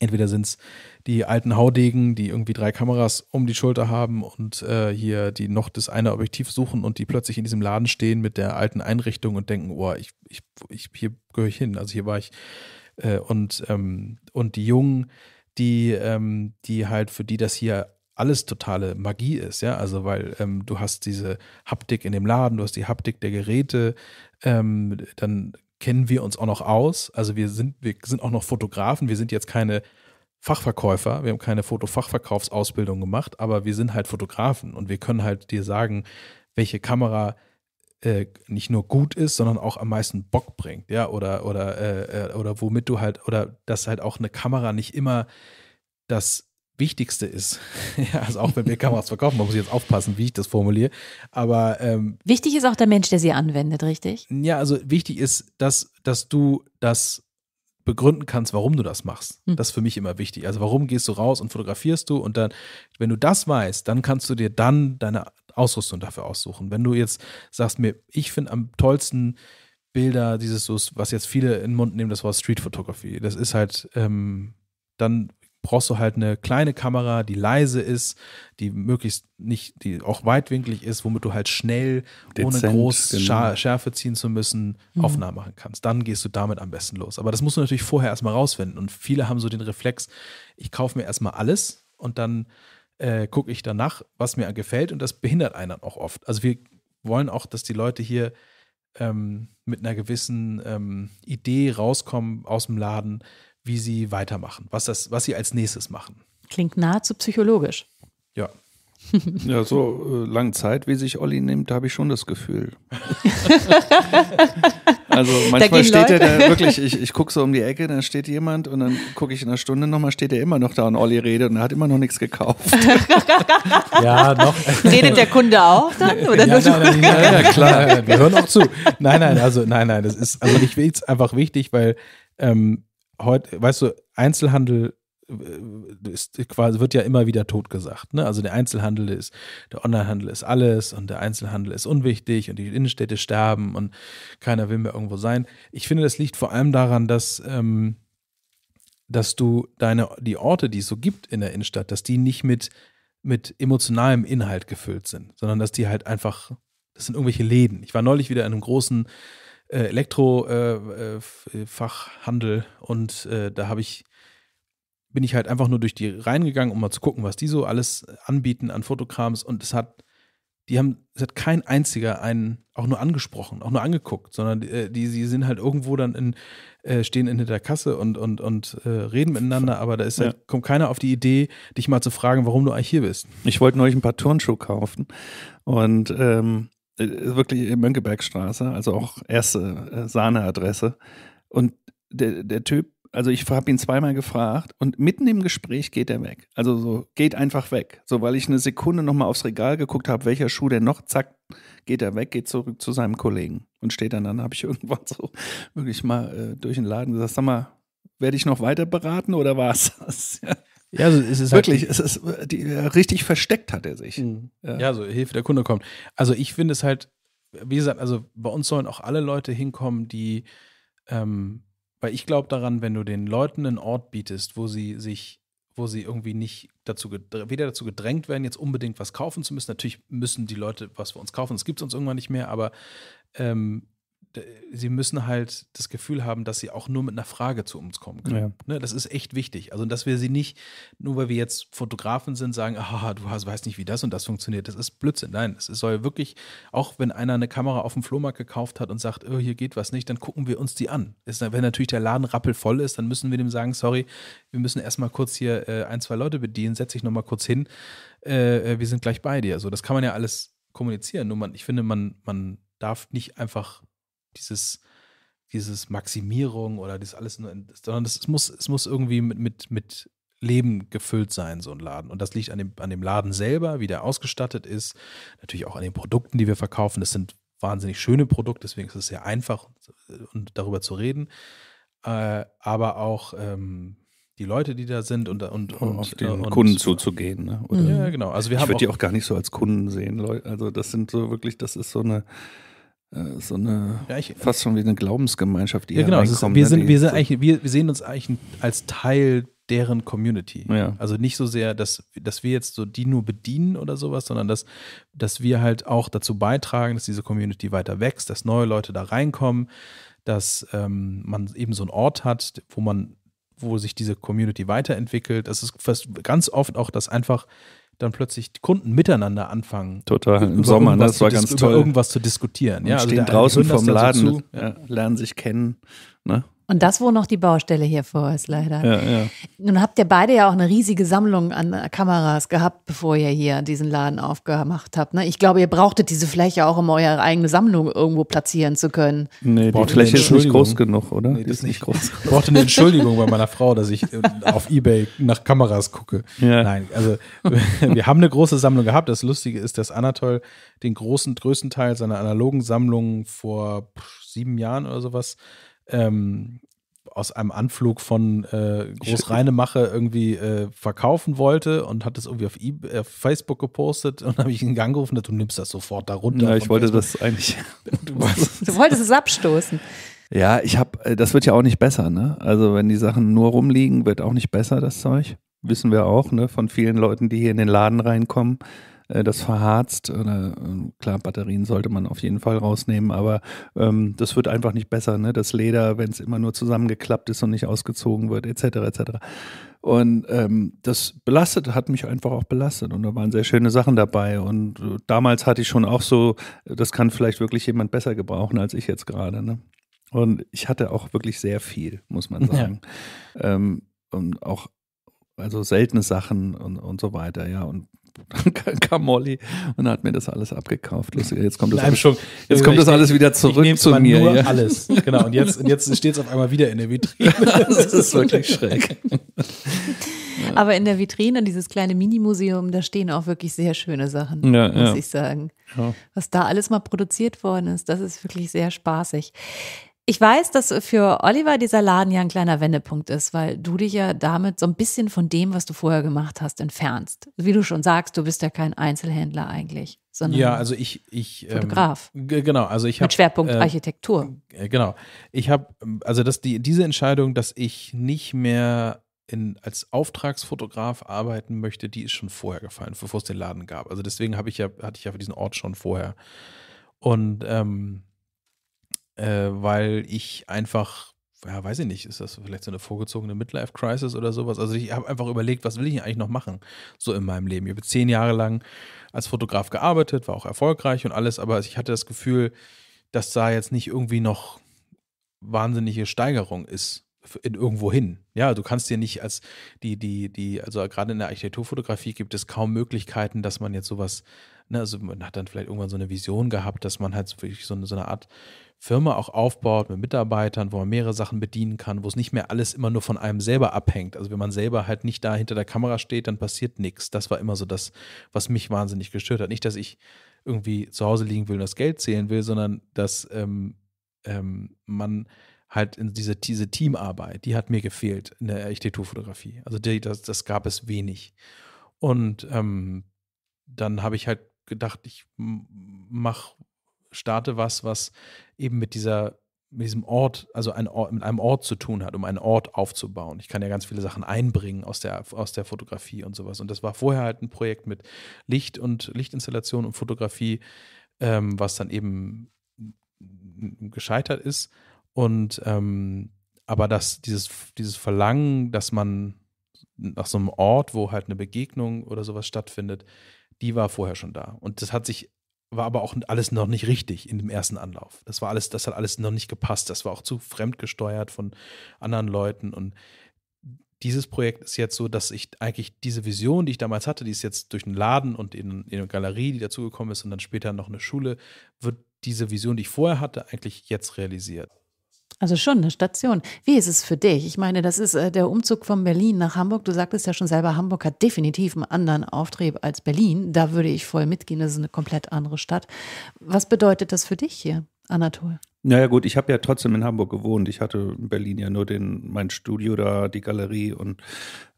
entweder sind es die alten Haudegen, die irgendwie drei Kameras um die Schulter haben und äh, hier die noch das eine Objektiv suchen und die plötzlich in diesem Laden stehen mit der alten Einrichtung und denken, oh, ich, ich, ich hier gehöre ich hin. Also hier war ich äh, und, ähm, und die Jungen, die, ähm, die halt, für die das hier alles totale Magie ist, ja. Also weil ähm, du hast diese Haptik in dem Laden, du hast die Haptik der Geräte, ähm, dann kennen wir uns auch noch aus. Also wir sind, wir sind auch noch Fotografen, wir sind jetzt keine Fachverkäufer, wir haben keine Fotofachverkaufsausbildung gemacht, aber wir sind halt Fotografen und wir können halt dir sagen, welche Kamera äh, nicht nur gut ist, sondern auch am meisten Bock bringt, ja, oder, oder, äh, äh, oder womit du halt, oder dass halt auch eine Kamera nicht immer das Wichtigste ist. (laughs) ja, also auch wenn wir Kameras verkaufen, man muss jetzt aufpassen, wie ich das formuliere. Aber ähm, wichtig ist auch der Mensch, der sie anwendet, richtig? Ja, also wichtig ist, dass, dass du das begründen kannst, warum du das machst. Hm. Das ist für mich immer wichtig. Also warum gehst du raus und fotografierst du und dann, wenn du das weißt, dann kannst du dir dann deine Ausrüstung dafür aussuchen. Wenn du jetzt sagst mir, ich finde am tollsten Bilder, dieses, was jetzt viele in den Mund nehmen, das war Street Photography. Das ist halt, ähm, dann brauchst du halt eine kleine Kamera, die leise ist, die möglichst nicht, die auch weitwinklig ist, womit du halt schnell, Dezent, ohne groß genau. Schärfe ziehen zu müssen, mhm. Aufnahmen machen kannst. Dann gehst du damit am besten los. Aber das musst du natürlich vorher erstmal rausfinden. Und viele haben so den Reflex, ich kaufe mir erstmal alles und dann äh, gucke ich danach, was mir gefällt und das behindert einen dann auch oft. Also wir wollen auch, dass die Leute hier ähm, mit einer gewissen ähm, Idee rauskommen aus dem Laden, wie sie weitermachen, was, das, was sie als nächstes machen. Klingt nahezu psychologisch. Ja, ja, so äh, lange Zeit, wie sich Olli nimmt, habe ich schon das Gefühl. (laughs) also manchmal steht er da wirklich, ich, ich gucke so um die Ecke, dann steht jemand und dann gucke ich in einer Stunde nochmal, steht er immer noch da und Olli redet und er hat immer noch nichts gekauft. (laughs) ja, noch. Redet der Kunde auch dann? Oder ja, nein, nein, nein, ja, klar, wir hören auch zu. Nein, nein, also nein, nein, das ist, also ich will es einfach wichtig, weil ähm, heute, weißt du, Einzelhandel äh, ist quasi, wird ja immer wieder totgesagt. Ne? Also der Einzelhandel ist, der Onlinehandel ist alles und der Einzelhandel ist unwichtig und die Innenstädte sterben und keiner will mehr irgendwo sein. Ich finde, das liegt vor allem daran, dass, ähm, dass du deine, die Orte, die es so gibt in der Innenstadt, dass die nicht mit, mit emotionalem Inhalt gefüllt sind, sondern dass die halt einfach, das sind irgendwelche Läden. Ich war neulich wieder in einem großen Elektrofachhandel äh, äh, äh und äh, da habe ich bin ich halt einfach nur durch die reingegangen, um mal zu gucken, was die so alles anbieten an Fotokrams. Und es hat, die haben, es hat kein einziger einen auch nur angesprochen, auch nur angeguckt, sondern äh, die, die, sind halt irgendwo dann in, äh, stehen in der Kasse und, und, und äh, reden miteinander, aber da ist halt, ja. kommt keiner auf die Idee, dich mal zu fragen, warum du eigentlich hier bist. Ich wollte neulich ein paar Turnschuhe kaufen und ähm, wirklich Mönckebergstraße, also auch erste Sahneadresse. Und der, der Typ also ich habe ihn zweimal gefragt und mitten im Gespräch geht er weg. Also so, geht einfach weg. So, weil ich eine Sekunde nochmal aufs Regal geguckt habe, welcher Schuh denn noch, zack, geht er weg, geht zurück zu seinem Kollegen und steht dann, dann habe ich (laughs) irgendwann so wirklich mal äh, durch den Laden gesagt, sag mal, werde ich noch weiter beraten oder war es das? (laughs) ja. Ja, also es ist halt wirklich, halt, es ist äh, die, äh, richtig versteckt hat er sich. Mhm. Ja. ja, so Hilfe der Kunde kommt. Also ich finde es halt, wie gesagt, also bei uns sollen auch alle Leute hinkommen, die ähm, weil ich glaube daran, wenn du den Leuten einen Ort bietest, wo sie sich, wo sie irgendwie nicht dazu weder dazu gedrängt werden, jetzt unbedingt was kaufen zu müssen. Natürlich müssen die Leute was für uns kaufen, das gibt es uns irgendwann nicht mehr, aber ähm, sie müssen halt das Gefühl haben, dass sie auch nur mit einer Frage zu uns kommen können. Ja. Ne, das ist echt wichtig. Also, dass wir sie nicht, nur weil wir jetzt Fotografen sind, sagen, ah, du hast, weißt nicht, wie das und das funktioniert. Das ist Blödsinn. Nein, es soll wirklich, auch wenn einer eine Kamera auf dem Flohmarkt gekauft hat und sagt, oh, hier geht was nicht, dann gucken wir uns die an. Ist, wenn natürlich der Laden rappelvoll ist, dann müssen wir dem sagen, sorry, wir müssen erstmal kurz hier äh, ein, zwei Leute bedienen, setz dich nochmal kurz hin, äh, äh, wir sind gleich bei dir. Also, das kann man ja alles kommunizieren. Nur man, ich finde, man, man darf nicht einfach dieses, dieses Maximierung oder das alles sondern es, muss, es muss irgendwie mit, mit, mit Leben gefüllt sein, so ein Laden. Und das liegt an dem, an dem Laden selber, wie der ausgestattet ist, natürlich auch an den Produkten, die wir verkaufen. Das sind wahnsinnig schöne Produkte, deswegen ist es sehr einfach, und darüber zu reden. Äh, aber auch ähm, die Leute, die da sind und, und, und auf den äh, und, Kunden zuzugehen. Ne? Oder? Ja, genau. Also wir ich würde die auch gar nicht so als Kunden sehen, Leute. Also das sind so wirklich, das ist so eine äh, so eine ja, ich, fast schon wie eine Glaubensgemeinschaft, die ja, genau, ist, ne, wir sind, wir, sind eigentlich, wir, sehen uns eigentlich als Teil deren Community. Ja. Also nicht so sehr, dass, dass wir jetzt so die nur bedienen oder sowas, sondern dass, dass wir halt auch dazu beitragen, dass diese Community weiter wächst, dass neue Leute da reinkommen, dass ähm, man eben so einen Ort hat, wo man, wo sich diese Community weiterentwickelt. Das ist ganz oft auch, dass einfach dann plötzlich Kunden miteinander anfangen. Total, im Sommer, ne? das war ganz toll. Über irgendwas zu diskutieren. Und ja, also stehen draußen vom Laden, ja, lernen sich kennen. Ne? Und das, wo noch die Baustelle hier vor ist, leider. Ja, ja. Nun habt ihr beide ja auch eine riesige Sammlung an Kameras gehabt, bevor ihr hier diesen Laden aufgemacht habt. Ne? Ich glaube, ihr brauchtet diese Fläche auch, um eure eigene Sammlung irgendwo platzieren zu können. Nee, die Fläche ist nicht groß genug, oder? Nee, die ist nicht groß. Ich brauchte eine Entschuldigung bei meiner Frau, dass ich auf Ebay nach Kameras gucke. Ja. Nein, also (laughs) wir haben eine große Sammlung gehabt. Das Lustige ist, dass Anatol den großen, größten Teil seiner analogen Sammlung vor sieben Jahren oder sowas ähm, aus einem Anflug von äh, Großreinemache irgendwie äh, verkaufen wollte und hat das irgendwie auf, e äh, auf Facebook gepostet und (laughs) habe ich ihn angerufen, du nimmst das sofort da runter. Ja, ich wollte Facebook. das eigentlich. (laughs) du, du wolltest es abstoßen. Ja, ich habe, äh, das wird ja auch nicht besser, ne? Also wenn die Sachen nur rumliegen, wird auch nicht besser das Zeug. Wissen wir auch, ne? Von vielen Leuten, die hier in den Laden reinkommen, äh, das verharzt. Oder, äh, klar, Batterien sollte man auf jeden Fall rausnehmen, aber ähm, das wird einfach nicht besser. Ne? Das Leder, wenn es immer nur zusammengeklappt ist und nicht ausgezogen wird, etc. etc. Und ähm, das belastet, hat mich einfach auch belastet. Und da waren sehr schöne Sachen dabei. Und äh, damals hatte ich schon auch so, das kann vielleicht wirklich jemand besser gebrauchen als ich jetzt gerade. Ne? Und ich hatte auch wirklich sehr viel, muss man sagen. Ja. Ähm, und auch also seltene Sachen und, und so weiter, ja. Und (laughs) kam Molly und hat mir das alles abgekauft. Jetzt kommt das, Nein, alles, jetzt also kommt das alles wieder zurück ich zu mir. Nur ja. alles. Genau. Und jetzt, jetzt steht es auf einmal wieder in der Vitrine. (laughs) (laughs) das ist wirklich schräg. Aber in der Vitrine, dieses kleine Minimuseum, da stehen auch wirklich sehr schöne Sachen, ja, muss ja. ich sagen. Was da alles mal produziert worden ist, das ist wirklich sehr spaßig. Ich weiß, dass für Oliver dieser Laden ja ein kleiner Wendepunkt ist, weil du dich ja damit so ein bisschen von dem, was du vorher gemacht hast, entfernst. Wie du schon sagst, du bist ja kein Einzelhändler eigentlich, sondern ja, also ich, ich ähm, Fotograf. Ähm, genau, also ich habe mit Schwerpunkt äh, Architektur. Äh, genau, ich habe also dass die diese Entscheidung, dass ich nicht mehr in, als Auftragsfotograf arbeiten möchte, die ist schon vorher gefallen, bevor es den Laden gab. Also deswegen habe ich ja hatte ich ja für diesen Ort schon vorher und ähm, äh, weil ich einfach, ja, weiß ich nicht, ist das vielleicht so eine vorgezogene Midlife-Crisis oder sowas? Also ich habe einfach überlegt, was will ich eigentlich noch machen, so in meinem Leben. Ich habe zehn Jahre lang als Fotograf gearbeitet, war auch erfolgreich und alles, aber ich hatte das Gefühl, dass da jetzt nicht irgendwie noch wahnsinnige Steigerung ist in irgendwo hin. Ja, du kannst dir nicht als die, die, die, also gerade in der Architekturfotografie gibt es kaum Möglichkeiten, dass man jetzt sowas ne, also man hat dann vielleicht irgendwann so eine Vision gehabt, dass man halt wirklich so eine, so eine Art Firma auch aufbaut mit Mitarbeitern, wo man mehrere Sachen bedienen kann, wo es nicht mehr alles immer nur von einem selber abhängt. Also wenn man selber halt nicht da hinter der Kamera steht, dann passiert nichts. Das war immer so das, was mich wahnsinnig gestört hat. Nicht, dass ich irgendwie zu Hause liegen will und das Geld zählen will, sondern dass ähm, ähm, man halt in diese, diese Teamarbeit, die hat mir gefehlt in der Architekturfotografie. Also die, das, das gab es wenig. Und ähm, dann habe ich halt gedacht, ich mach, starte was, was eben mit dieser mit diesem Ort, also ein Ort, mit einem Ort zu tun hat, um einen Ort aufzubauen. Ich kann ja ganz viele Sachen einbringen aus der, aus der Fotografie und sowas. Und das war vorher halt ein Projekt mit Licht und Lichtinstallation und Fotografie, ähm, was dann eben gescheitert ist. Und ähm, aber das, dieses, dieses Verlangen, dass man nach so einem Ort, wo halt eine Begegnung oder sowas stattfindet, die war vorher schon da. Und das hat sich, war aber auch alles noch nicht richtig in dem ersten Anlauf. Das war alles, das hat alles noch nicht gepasst. Das war auch zu fremdgesteuert von anderen Leuten. Und dieses Projekt ist jetzt so, dass ich eigentlich diese Vision, die ich damals hatte, die ist jetzt durch einen Laden und in, in eine Galerie, die dazugekommen ist und dann später noch eine Schule, wird diese Vision, die ich vorher hatte, eigentlich jetzt realisiert. Also schon eine Station. Wie ist es für dich? Ich meine, das ist äh, der Umzug von Berlin nach Hamburg. Du sagtest ja schon selber, Hamburg hat definitiv einen anderen Auftrieb als Berlin. Da würde ich voll mitgehen. Das ist eine komplett andere Stadt. Was bedeutet das für dich hier, Anatol? Naja gut, ich habe ja trotzdem in Hamburg gewohnt. Ich hatte in Berlin ja nur den, mein Studio da, die Galerie und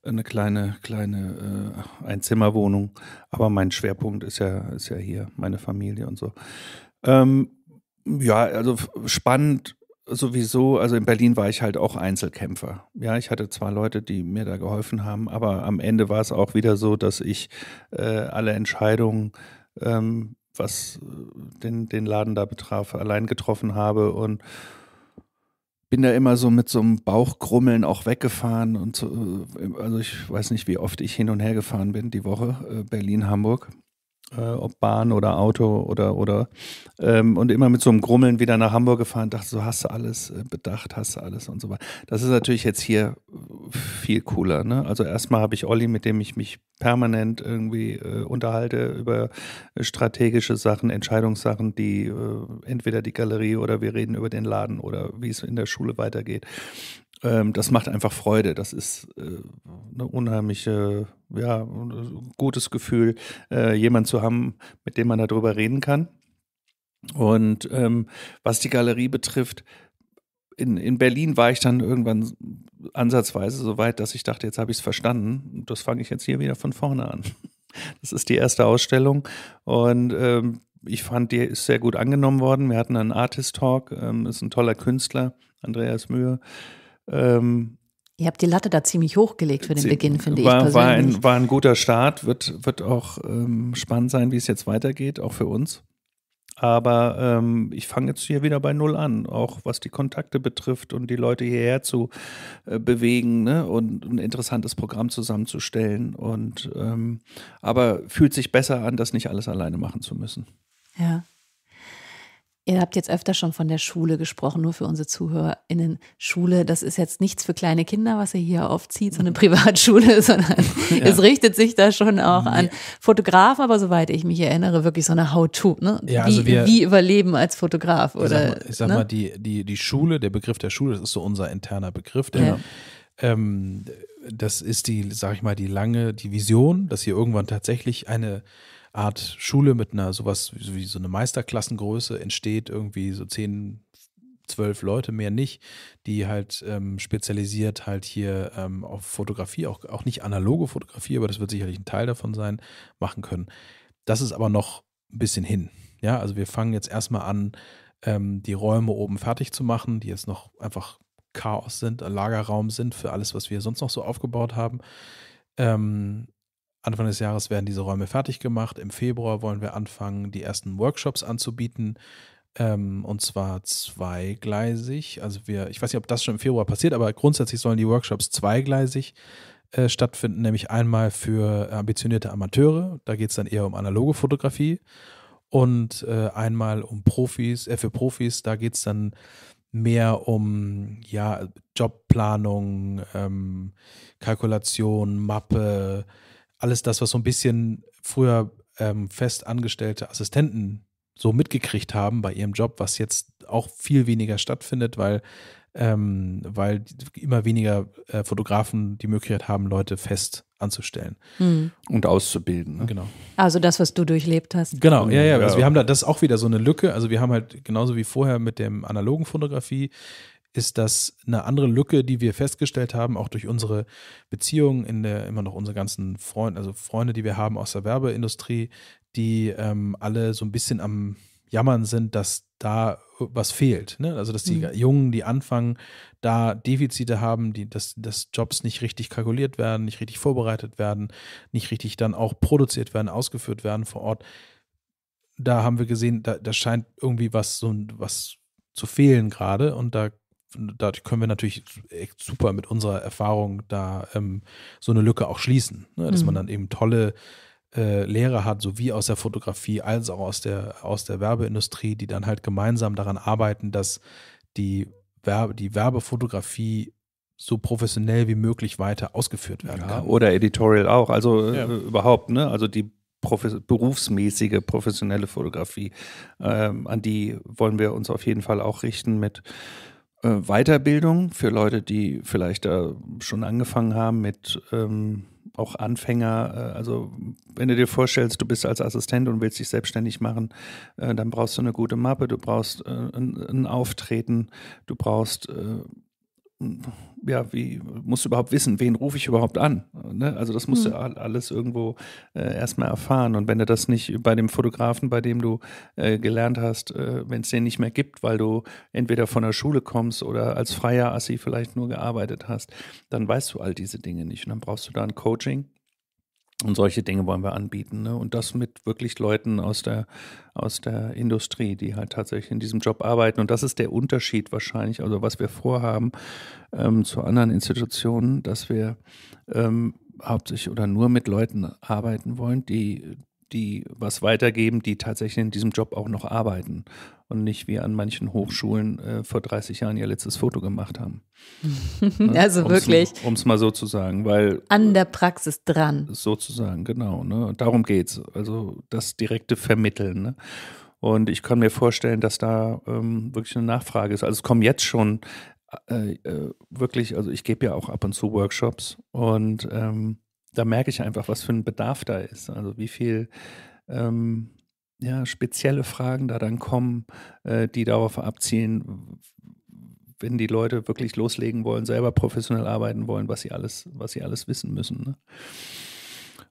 eine kleine, kleine äh, Einzimmerwohnung. Aber mein Schwerpunkt ist ja, ist ja hier, meine Familie und so. Ähm, ja, also spannend sowieso, also in Berlin war ich halt auch Einzelkämpfer. Ja, ich hatte zwar Leute, die mir da geholfen haben, aber am Ende war es auch wieder so, dass ich äh, alle Entscheidungen, ähm, was äh, den, den Laden da betraf, allein getroffen habe und bin da immer so mit so einem Bauchkrummeln auch weggefahren und so, äh, also ich weiß nicht, wie oft ich hin und her gefahren bin die Woche, äh, Berlin, Hamburg äh, ob Bahn oder Auto oder oder ähm, und immer mit so einem Grummeln wieder nach Hamburg gefahren, dachte so, hast du alles äh, bedacht, hast du alles und so weiter. Das ist natürlich jetzt hier viel cooler. Ne? Also erstmal habe ich Olli, mit dem ich mich permanent irgendwie äh, unterhalte über strategische Sachen, Entscheidungssachen, die äh, entweder die Galerie oder wir reden über den Laden oder wie es in der Schule weitergeht ähm, das macht einfach Freude. Das ist äh, eine unheimliche, ja, gutes Gefühl, äh, jemanden zu haben, mit dem man darüber reden kann. Und ähm, was die Galerie betrifft, in, in Berlin war ich dann irgendwann ansatzweise so weit, dass ich dachte, jetzt habe ich es verstanden. Das fange ich jetzt hier wieder von vorne an. (laughs) Das ist die erste Ausstellung und ähm, ich fand, die ist sehr gut angenommen worden. Wir hatten einen Artist Talk, ähm, ist ein toller Künstler, Andreas Mühe. Ähm, Ihr habt die Latte da ziemlich hochgelegt für den Beginn, finde war, ich persönlich. War ein, war ein guter Start, wird, wird auch ähm, spannend sein, wie es jetzt weitergeht, auch für uns. Aber ähm, ich fange jetzt hier wieder bei Null an, auch was die Kontakte betrifft und die Leute hierher zu äh, bewegen ne? und ein interessantes Programm zusammenzustellen. Und ähm, aber fühlt sich besser an, das nicht alles alleine machen zu müssen. Ja. Ihr habt jetzt öfter schon von der Schule gesprochen, nur für unsere ZuhörerInnen. Schule, das ist jetzt nichts für kleine Kinder, was ihr hier aufzieht, so eine mhm. Privatschule, (laughs) sondern (laughs) ja. es richtet sich da schon auch an Fotografen, aber soweit ich mich erinnere, wirklich so eine How-To, ne? Ja, wie, also wir, wie überleben als Fotograf, oder? Ich sag mal, ich sag ne? mal die, die, die Schule, der Begriff der Schule, das ist so unser interner Begriff, der, ja. ähm, das ist die, sag ich mal, die lange, die Vision, dass hier irgendwann tatsächlich eine Art Schule mit einer sowas wie so eine Meisterklassengröße entsteht, irgendwie so zehn, zwölf Leute, mehr nicht, die halt ähm, spezialisiert halt hier ähm, auf Fotografie, auch, auch nicht analoge Fotografie, aber das wird sicherlich ein Teil davon sein, machen können. Das ist aber noch ein bisschen hin. Ja, also wir fangen jetzt erstmal an, ähm, die Räume oben fertig zu machen, die jetzt noch einfach Chaos sind, Lagerraum sind für alles, was wir sonst noch so aufgebaut haben. Ähm, Anfang des Jahres werden diese Räume fertig gemacht. Im Februar wollen wir anfangen, die ersten Workshops anzubieten. Ähm, und zwar zweigleisig. Also wir, ich weiß nicht, ob das schon im Februar passiert, aber grundsätzlich sollen die Workshops zweigleisig äh, stattfinden, nämlich einmal für äh, ambitionierte Amateure, da geht es dann eher um analoge Fotografie, und äh, einmal um Profis, äh, für Profis, da geht es dann mehr um ja, Jobplanung, ähm, Kalkulation, Mappe, alles das, was so ein bisschen früher ähm, fest angestellte Assistenten so mitgekriegt haben bei ihrem Job, was jetzt auch viel weniger stattfindet, weil, ähm, weil immer weniger äh, Fotografen die Möglichkeit haben, Leute fest anzustellen. Mhm. Und auszubilden. Ne? Genau. Also das, was du durchlebt hast. Genau, ja, ja. Also wir haben da das ist auch wieder so eine Lücke. Also wir haben halt genauso wie vorher mit dem analogen Fotografie ist das eine andere Lücke, die wir festgestellt haben, auch durch unsere Beziehungen in der, immer noch unsere ganzen Freunde, also Freunde, die wir haben aus der Werbeindustrie, die ähm, alle so ein bisschen am Jammern sind, dass da was fehlt. Ne? Also, dass die mhm. Jungen, die anfangen, da Defizite haben, die, dass, dass Jobs nicht richtig kalkuliert werden, nicht richtig vorbereitet werden, nicht richtig dann auch produziert werden, ausgeführt werden vor Ort. Da haben wir gesehen, da, da scheint irgendwie was, so, was zu fehlen gerade und da dadurch können wir natürlich super mit unserer Erfahrung da ähm, so eine Lücke auch schließen, ne? dass mhm. man dann eben tolle äh, Lehrer hat, sowie aus der Fotografie als auch aus der, aus der Werbeindustrie, die dann halt gemeinsam daran arbeiten, dass die, Werbe, die Werbefotografie so professionell wie möglich weiter ausgeführt werden ja, kann. Oder Editorial auch, also äh, ja. äh, überhaupt, ne? Also die Profes berufsmäßige professionelle Fotografie. Ähm, an die wollen wir uns auf jeden Fall auch richten mit äh, Weiterbildung für Leute, die vielleicht äh, schon angefangen haben mit ähm, auch Anfänger. Äh, also wenn du dir vorstellst, du bist als Assistent und willst dich selbstständig machen, äh, dann brauchst du eine gute Mappe, du brauchst ein, ein Auftreten, du brauchst ja, wie musst du überhaupt wissen, wen rufe ich überhaupt an? Ne? Also das musst mhm. du hm. alles irgendwo äh, erstmal erfahren. Und wenn du das nicht bei dem Fotografen, bei dem du äh, gelernt hast, äh, wenn es den nicht mehr gibt, weil du entweder von der Schule kommst oder als freier Assi vielleicht nur gearbeitet hast, dann weißt du all diese Dinge nicht. Und dann brauchst du da ein Coaching und solche Dinge wollen wir anbieten. Ne? Und das mit wirklich Leuten aus der, aus der Industrie, die halt tatsächlich in diesem Job arbeiten. Und das ist der Unterschied wahrscheinlich, also was wir vorhaben ähm, zu anderen Institutionen, dass wir ähm, hauptsächlich oder nur mit Leuten arbeiten wollen, die die was weitergeben, die tatsächlich in diesem Job auch noch arbeiten und nicht wie an manchen Hochschulen äh, vor 30 Jahren ihr letztes Foto gemacht haben. (laughs) ne? Also um's, wirklich. Um es mal so zu sagen, weil. An der Praxis dran. Sozusagen, genau. Ne? Und darum geht's. Also das direkte Vermitteln. Ne? Und ich kann mir vorstellen, dass da ähm, wirklich eine Nachfrage ist. Also es kommen jetzt schon äh, äh wirklich, also ich gebe ja auch ab und zu Workshops und ähm, da merke ich einfach, was für ein Bedarf da ist. Also wie viel ähm, ja, spezielle Fragen da dann kommen, äh, die darauf abzielen, wenn die Leute wirklich loslegen wollen, selber professionell arbeiten wollen, was sie alles, was sie alles wissen müssen. Ne?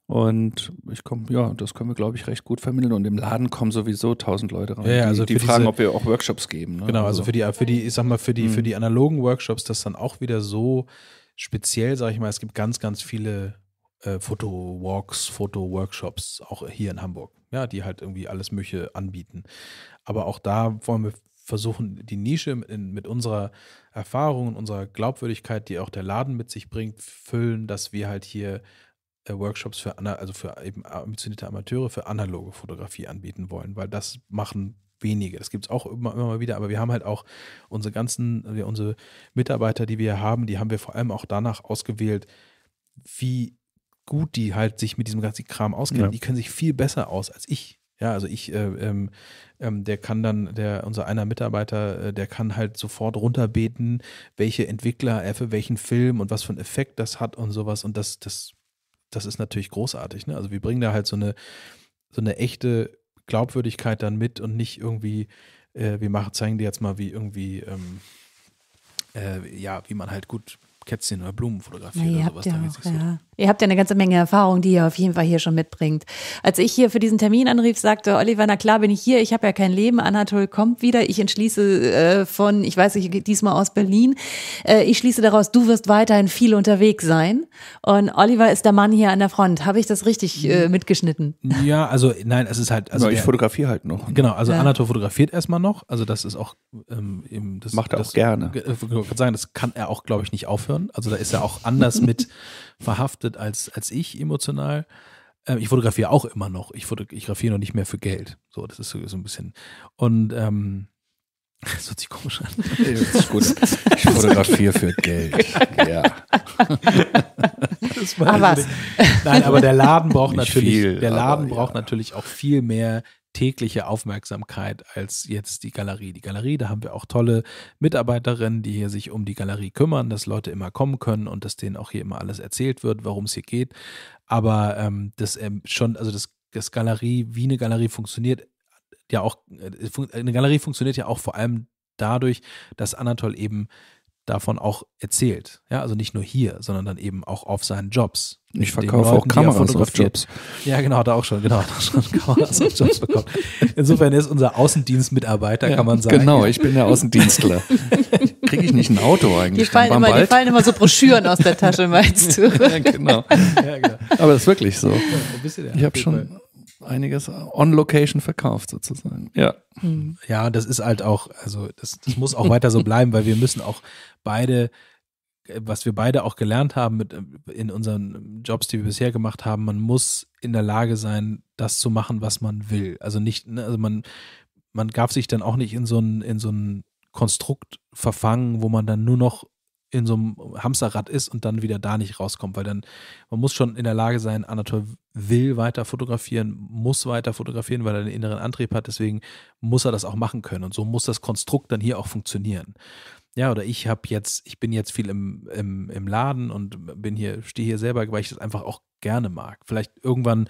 Und ich komme, ja, das können wir, glaube ich, recht gut vermitteln. Und im Laden kommen sowieso tausend Leute rein, ja, ja, also die, die fragen, diese, ob wir auch Workshops geben. Ne? Genau, also, also, für die, für die, ich sag mal, für die, für mhm. die analogen Workshops, das dann auch wieder so speziell, sage ich mal, es gibt ganz, ganz viele äh, Fotowalks, Fotoworkshops, auch hier in Hamburg, ja, die halt irgendwie alles Mögliche anbieten. Aber auch da wollen wir versuchen, die Nische in, mit unserer Erfahrung und unserer Glaubwürdigkeit, die auch der Laden mit sich bringt, füllen, dass wir halt hier äh, Workshops für, also für eben ambitionierte Amateure für analoge Fotografie anbieten wollen, weil das machen wenige. Das gibt es auch immer, immer mal wieder, aber wir haben halt auch unsere ganzen, äh, unsere Mitarbeiter, die wir haben, die haben wir vor allem auch danach ausgewählt, wie gut, die halt sich mit diesem ganzen Kram auskennen. Ja. Die können sich viel besser aus als ich. Ja, also ich, äh, ähm, ähm, der kann dann, der, unser einer Mitarbeiter, äh, der kann halt sofort runterbeten, welche Entwickler er für welchen Film und was für einen Effekt das hat und sowas. Und das, das, das ist natürlich großartig. Ne? Also wir bringen da halt so eine, so eine echte Glaubwürdigkeit dann mit und nicht irgendwie, äh, wir machen, zeigen dir jetzt mal, wie irgendwie, ähm, äh, ja, wie man halt gut Kätzchen oder Blumen fotografiert Na, oder sowas. Ja auch, ja. Ihr habt ja eine ganze Menge Erfahrung, die ihr auf jeden Fall hier schon mitbringt. Als ich hier für diesen Termin anrief, sagte Oliver, na klar bin ich hier, ich habe ja kein Leben, Anatol kommt wieder, ich entschließe äh, von, ich weiß nicht, diesmal aus Berlin, äh, ich schließe daraus, du wirst weiterhin viel unterwegs sein und Oliver ist der Mann hier an der Front. Habe ich das richtig äh, mitgeschnitten? Ja, also nein, es ist halt... Also ja, ich fotografiere halt noch. Genau, also ja. Anatol fotografiert erstmal noch, also das ist auch... Ähm, eben, das, Macht er das, auch gerne. Äh, ich würde sagen, das kann er auch, glaube ich, nicht aufhören Hirn. Also da ist er auch anders (laughs) mit verhaftet als, als ich emotional. Ähm, ich fotografiere auch immer noch. Ich fotografiere noch nicht mehr für Geld. So, das ist so, so ein bisschen. Und ähm, (laughs) das hört sich komisch an. Ich (laughs) fotografiere für Geld. Ja. Das war aber, Nein, aber der Laden braucht natürlich, viel, der Laden aber, braucht ja. natürlich auch viel mehr tägliche Aufmerksamkeit als jetzt die Galerie. Die Galerie, da haben wir auch tolle Mitarbeiterinnen, die hier sich um die Galerie kümmern, dass Leute immer kommen können und dass denen auch hier immer alles erzählt wird, worum es hier geht. Aber ähm, das ähm, schon, also das, das Galerie, wie eine Galerie funktioniert, ja auch, äh, eine Galerie funktioniert ja auch vor allem dadurch, dass Anatol eben davon auch erzählt. Ja, also nicht nur hier, sondern dann eben auch auf seinen Jobs. Ich verkaufe Leuten, auch Kameras auf Jobs. Ja, genau, da auch schon, genau, da schon Kameras auf Jobs bekommen. Insofern ist unser Außendienstmitarbeiter, ja, kann man sagen. Genau, ich bin der Außendienstler. (laughs) Kriege ich nicht ein Auto eigentlich? Die fallen, immer, die fallen, immer, so Broschüren aus der Tasche, meinst du? (laughs) ja, genau. ja, genau. Aber das ist wirklich so. Ja, ich habe schon einiges on location verkauft sozusagen. Ja. Hm. Ja, das ist halt auch, also das, das muss auch weiter so bleiben, weil wir müssen auch beide, was wir beide auch gelernt haben mit, in unseren Jobs, die wir bisher gemacht haben, man muss in der Lage sein, das zu machen, was man will. Also nicht, ne, also man, man darf sich dann auch nicht in so ein, in so ein Konstrukt verfangen, wo man dann nur noch in so einem Hamsterrad ist und dann wieder da nicht rauskommt, weil dann, man muss schon in der Lage sein, Anatol will weiter fotografieren, muss weiter fotografieren, weil er den inneren Antrieb hat, deswegen muss er das auch machen können und so muss das Konstrukt dann hier auch funktionieren. Ja, oder ich habe jetzt, ich bin jetzt viel im, im, im Laden und bin hier, stehe hier selber, weil ich das einfach auch gerne mag. Vielleicht irgendwann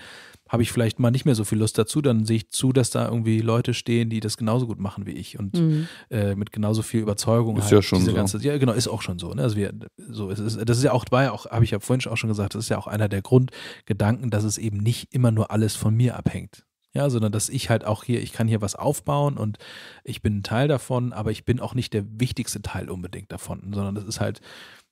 habe ich vielleicht mal nicht mehr so viel Lust dazu, dann sehe ich zu, dass da irgendwie Leute stehen, die das genauso gut machen wie ich und mhm. äh, mit genauso viel Überzeugung. Ist halt ja schon so. Ganze, ja, genau, ist auch schon so. Ne? Also wir, so ist das ist ja auch, war auch, habe ich ja vorhin auch schon gesagt, das ist ja auch einer der Grundgedanken, dass es eben nicht immer nur alles von mir abhängt. Ja, sondern dass ich halt auch hier, ich kann hier was aufbauen und ich bin ein Teil davon, aber ich bin auch nicht der wichtigste Teil unbedingt davon, sondern das ist halt,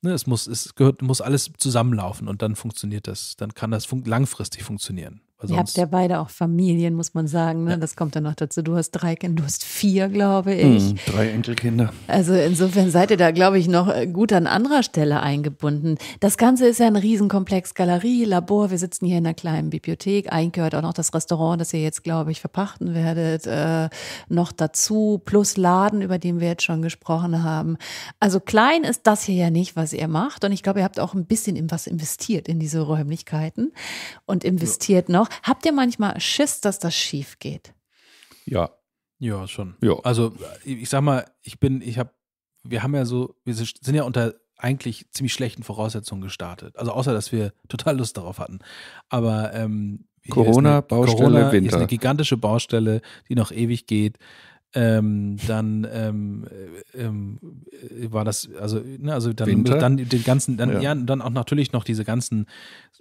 Ne, es muss, es gehört, muss alles zusammenlaufen und dann funktioniert das. Dann kann das fun langfristig funktionieren. Ihr habt ja beide auch Familien, muss man sagen. Ne? Ja. Das kommt dann noch dazu. Du hast drei Kinder, du hast vier, glaube ich. Hm, drei Enkelkinder. Also insofern seid ihr da, glaube ich, noch äh, gut an anderer Stelle eingebunden. Das Ganze ist ja ein Riesenkomplex. Galerie, Labor, wir sitzen hier in einer kleinen Bibliothek. Eigentlich gehört auch noch das Restaurant, das ihr jetzt, glaube ich, verpachten werdet, äh, noch dazu. Plus Laden, über den wir jetzt schon gesprochen haben. Also klein ist das hier ja nicht, was was ihr macht. Und ich glaube, ihr habt auch ein bisschen in was investiert in diese Räumlichkeiten und investiert ja. noch. Habt ihr manchmal Schiss, dass das schief geht? Ja. Ja, schon. Ja. Also ich sag mal, ich bin, ich habe, wir haben ja so, wir sind ja unter eigentlich ziemlich schlechten Voraussetzungen gestartet. Also außer, dass wir (laughs) total Lust darauf hatten. Aber ähm, Corona, eine, Baustelle, Corona Winter. ist eine gigantische Baustelle, die noch ewig geht ähm, dann ähm, äh, ähm, äh, war das, also, ne, also dann, dann den ganzen, dann, ja. ja. dann auch natürlich noch diese ganzen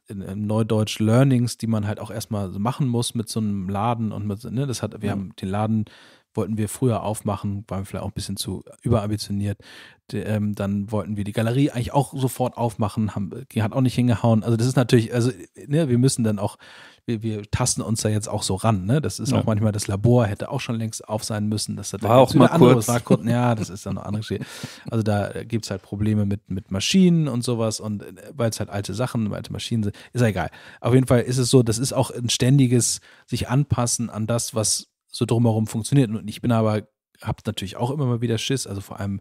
äh, Neudeutsch Learnings, die man halt auch erstmal machen muss mit so einem Laden und mit, ne, das hat, wir ja. haben den Laden wollten wir früher aufmachen, waren vielleicht auch ein bisschen zu überambitioniert. De, ähm, dann wollten wir die Galerie eigentlich auch sofort aufmachen, haben, hat auch nicht hingehauen. Also das ist natürlich, also ne, wir müssen dann auch wir, wir tasten uns da jetzt auch so ran. Ne? Das ist ja. auch manchmal das Labor, hätte auch schon längst auf sein müssen. Das war auch mal kurz. War kurz. Ja, das ist dann eine andere Geschichte. Also da äh, gibt es halt Probleme mit, mit Maschinen und sowas und äh, weil es halt alte Sachen, alte Maschinen sind, ist ja egal. Auf jeden Fall ist es so, das ist auch ein ständiges sich anpassen an das, was so drumherum funktioniert. Und ich bin aber, hab natürlich auch immer mal wieder Schiss, also vor allem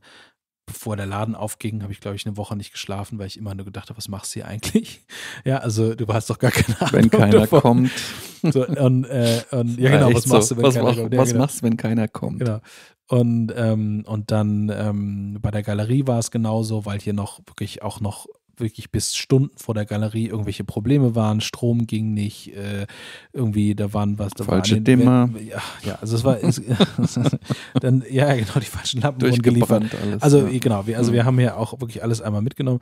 bevor der Laden aufging, habe ich, glaube ich, eine Woche nicht geschlafen, weil ich immer nur gedacht habe, was machst du hier eigentlich? (laughs) Ja, also du hast doch gar keine Ahnung. Wenn keiner davon. kommt. (laughs) So, und, äh, und, ja, genau, ja, was machst du, wenn was keiner mach, kommt? Ja, was genau. machst wenn keiner kommt? Genau. Und, ähm, und dann ähm, bei der Galerie war es genauso, weil hier noch wirklich auch noch wirklich bis Stunden vor der Galerie irgendwelche Probleme waren, Strom ging nicht, äh, irgendwie da waren was, da falsche waren Dimmer. Ja, ja, also es war es, (laughs) dann ja genau die falschen Lampen wurden geliefert. Alles, also ja. genau, wir, also mhm. wir haben ja auch wirklich alles einmal mitgenommen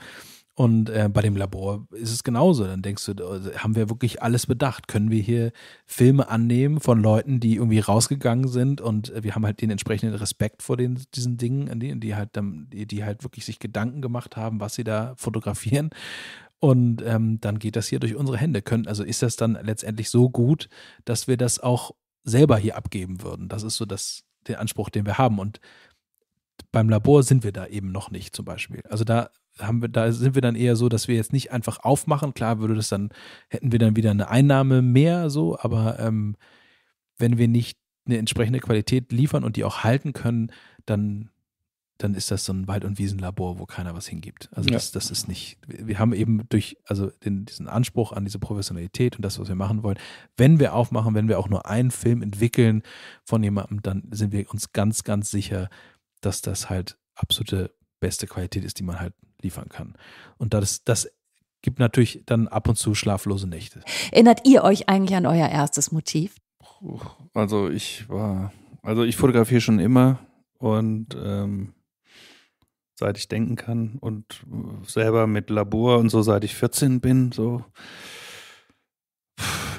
und äh, bei dem Labor ist es genauso. Dann denkst du, oh, haben wir wirklich alles bedacht? Können wir hier Filme annehmen von Leuten, die irgendwie rausgegangen sind und äh, wir haben halt den entsprechenden Respekt vor den, diesen Dingen, die, die halt dann, die, die halt wirklich sich Gedanken gemacht haben, was sie da fotografieren. Und ähm, dann geht das hier durch unsere Hände. Können, also ist das dann letztendlich so gut, dass wir das auch selber hier abgeben würden. Das ist so das, der Anspruch, den wir haben. Und beim Labor sind wir da eben noch nicht zum Beispiel. Also da haben wir, da sind wir dann eher so, dass wir jetzt nicht einfach aufmachen. Klar würde das dann, hätten wir dann wieder eine Einnahme mehr so, aber ähm, wenn wir nicht eine entsprechende Qualität liefern und die auch halten können, dann, dann ist das so ein Wald- und Wiesenlabor, wo keiner was hingibt. Also ja. das, das ist nicht, wir haben eben durch, also den, diesen Anspruch an diese Professionalität und das, was wir machen wollen, wenn wir aufmachen, wenn wir auch nur einen Film entwickeln von jemandem, dann sind wir uns ganz, ganz sicher, dass das halt absolute beste Qualität ist, die man halt liefern kann. Und das, das gibt natürlich dann ab und zu schlaflose Nächte. Erinnert ihr euch eigentlich an euer erstes Motiv? Also ich war, also ich fotografiere schon immer und ähm, seit ich denken kann und äh, selber mit Labor und so, seit ich 14 bin, so.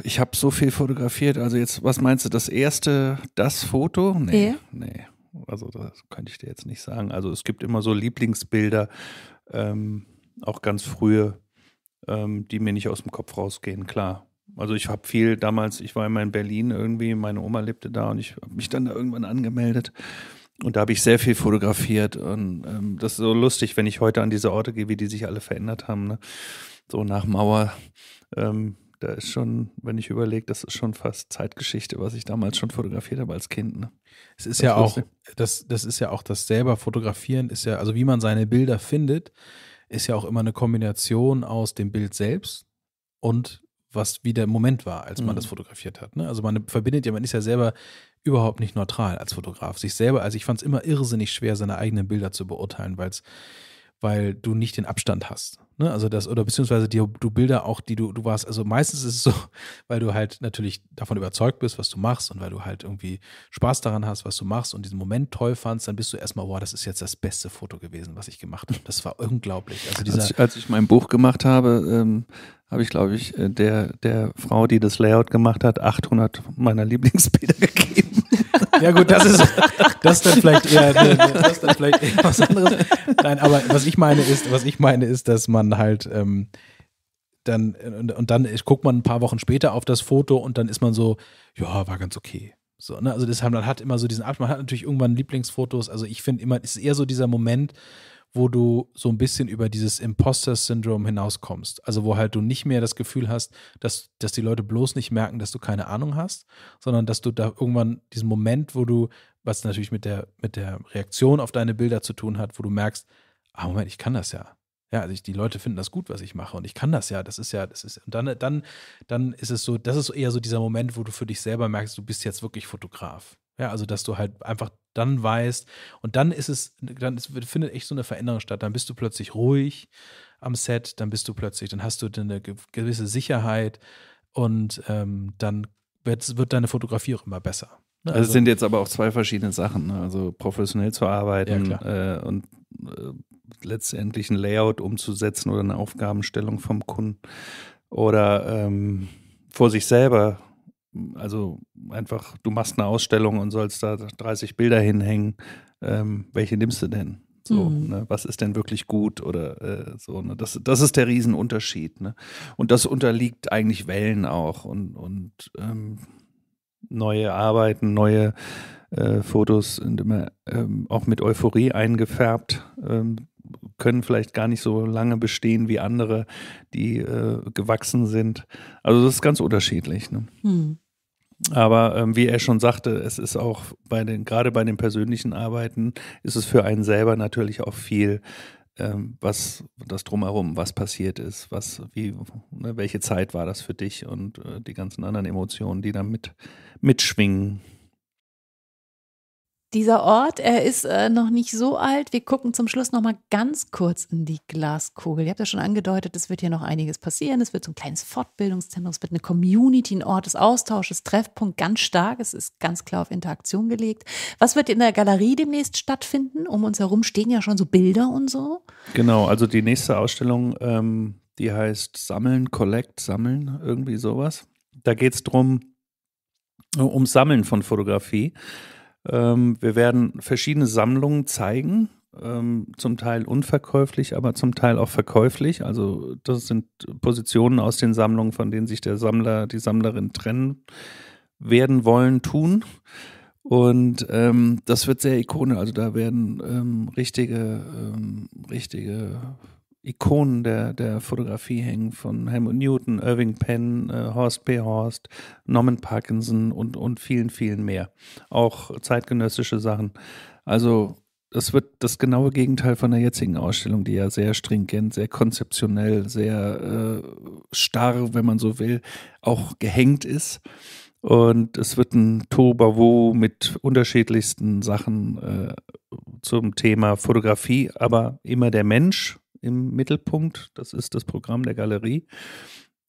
Ich habe so viel fotografiert. Also jetzt, was meinst du, das erste, das Foto? Nee, nee. nee. Also das könnte ich dir jetzt nicht sagen. Also es gibt immer so Lieblingsbilder ähm, auch ganz frühe, ähm, die mir nicht aus dem Kopf rausgehen, klar. Also ich habe viel damals, ich war immer in Berlin irgendwie, meine Oma lebte da und ich habe mich dann da irgendwann angemeldet. Und da habe ich sehr viel fotografiert. Und ähm, das ist so lustig, wenn ich heute an diese Orte gehe, wie die sich alle verändert haben. Ne? So nach Mauer ähm, da ist schon, wenn ich überlege, das ist schon fast Zeitgeschichte, was ich damals schon fotografiert habe als Kind. Ne? Es ist das ja auch, das, das ist ja auch das selber fotografieren, ist ja, also wie man seine Bilder findet, ist ja auch immer eine Kombination aus dem Bild selbst und was wie der Moment war, als man mhm. das fotografiert hat. Ne? Also man verbindet ja, man ist ja selber überhaupt nicht neutral als Fotograf. Sich selber, also ich fand es immer irrsinnig schwer, seine eigenen Bilder zu beurteilen, weil weil du nicht den Abstand hast. Ne? Also das, oder beziehungsweise die, du Bilder auch, die du, du warst, also meistens ist es so, (laughs) weil du halt natürlich davon überzeugt bist, was du machst und weil du halt irgendwie Spaß daran hast, was du machst und diesen Moment toll fandst, dann bist du erstmal, boah, das ist jetzt das beste Foto gewesen, was ich gemacht habe. Das war unglaublich. Also dieser, als, ich, als ich mein Buch gemacht habe, ähm, habe ich, glaube ich, äh, der, der Frau, die das Layout gemacht hat, 800 meiner Lieblingsbilder (laughs) gegeben. Ja gut, das ist das ist dann vielleicht eher, das ist dann vielleicht eher was anderes. Nein, aber was ich meine ist, was ich meine ist, dass man halt ähm, dann und, und dann guckt man ein paar Wochen später auf das Foto und dann ist man so, ja, war ganz okay. So, ne? Also das haben, man hat immer so diesen Abstand, man hat natürlich irgendwann Lieblingsfotos. Also ich finde immer, es ist eher so dieser Moment, wo du so ein bisschen über dieses Imposter-Syndrom hinauskommst. Also wo halt du nicht mehr das Gefühl hast, dass, dass die Leute bloß nicht merken, dass du keine Ahnung hast, sondern dass du da irgendwann diesen Moment, wo du, was natürlich mit der, mit der Reaktion auf deine Bilder zu tun hat, wo du merkst, ah Moment, ich kann das ja. Ja, also ich, die Leute finden das gut, was ich mache und ich kann das ja. Das ist ja, das ist, und dann, dann, dann ist es so, das ist eher so dieser Moment, wo du für dich selber merkst, du bist jetzt wirklich Fotograf. Ja, also dass du halt einfach dann weißt. Und dann ist es, dann ist, findet echt so eine Veränderung statt. Dann bist du plötzlich ruhig am Set, dann bist du plötzlich, dann hast du eine gewisse Sicherheit und ähm, dann wird, wird deine Fotografie auch immer besser. Ne? Also, also, sind jetzt aber auch zwei verschiedene Sachen. Ne? Also professionell zu arbeiten ja, äh, und äh, letztendlich ein Layout umzusetzen oder eine Aufgabenstellung vom Kunden oder ähm, vor sich selber also einfach, du machst eine Ausstellung und sollst da 30 Bilder hinhängen. Ähm, welche nimmst du denn? So, mhm. ne, was ist denn wirklich gut oder äh, so, ne? Das, das ist der Riesenunterschied, ne? Und das unterliegt eigentlich Wellen auch und, und ähm, neue Arbeiten, neue äh, Fotos sind immer ähm, auch mit Euphorie eingefärbt, ähm, können vielleicht gar nicht so lange bestehen wie andere, die äh, gewachsen sind. Also das ist ganz unterschiedlich. Ne? Hm. Aber ähm, wie er schon sagte, es ist auch bei den, gerade bei den persönlichen Arbeiten, ist es für einen selber natürlich auch viel, ähm, was das drumherum, was passiert ist, was, wie, ne, welche Zeit war das für dich und äh, die ganzen anderen Emotionen, die da mit, mitschwingen dieser Ort, er ist äh, noch nicht so alt. Wir gucken zum Schluss noch mal ganz kurz in die Glaskugel. Ihr habt ja schon angedeutet, es wird hier noch einiges passieren. Es wird so ein kleines Fortbildungszentrum, es wird eine Community, ein Ort des Austausches, Treffpunkt, ganz stark. Es ist ganz klar auf Interaktion gelegt. Was wird in der Galerie demnächst stattfinden? Um uns herum stehen ja schon so Bilder und so. Genau, also die nächste Ausstellung, ähm, die heißt Sammeln, Collect, Sammeln, irgendwie sowas. Da geht es darum, ums Sammeln von Fotografie. Ähm, wir werden verschiedene Sammlungen zeigen, ähm, zum Teil unverkäuflich, aber zum Teil auch verkäuflich. Also das sind Positionen aus den Sammlungen, von denen sich der Sammler, die Sammlerin trennen werden wollen, tun. Und ähm, das wird sehr ikonisch. Also da werden ähm, richtige, ähm, richtige Ikonen der, der Fotografie hängen von Helmut Newton, Irving Penn, äh, Horst P. Horst, Norman Parkinson und, und vielen, vielen mehr. Auch zeitgenössische Sachen. Also das wird das genaue Gegenteil von der jetzigen Ausstellung, die ja sehr stringent, sehr konzeptionell, sehr äh, starr, wenn man so will, auch gehängt ist. Und es wird ein Tobavo mit unterschiedlichsten Sachen äh, zum Thema Fotografie, aber immer der Mensch im Mittelpunkt. Das ist das Programm der Galerie.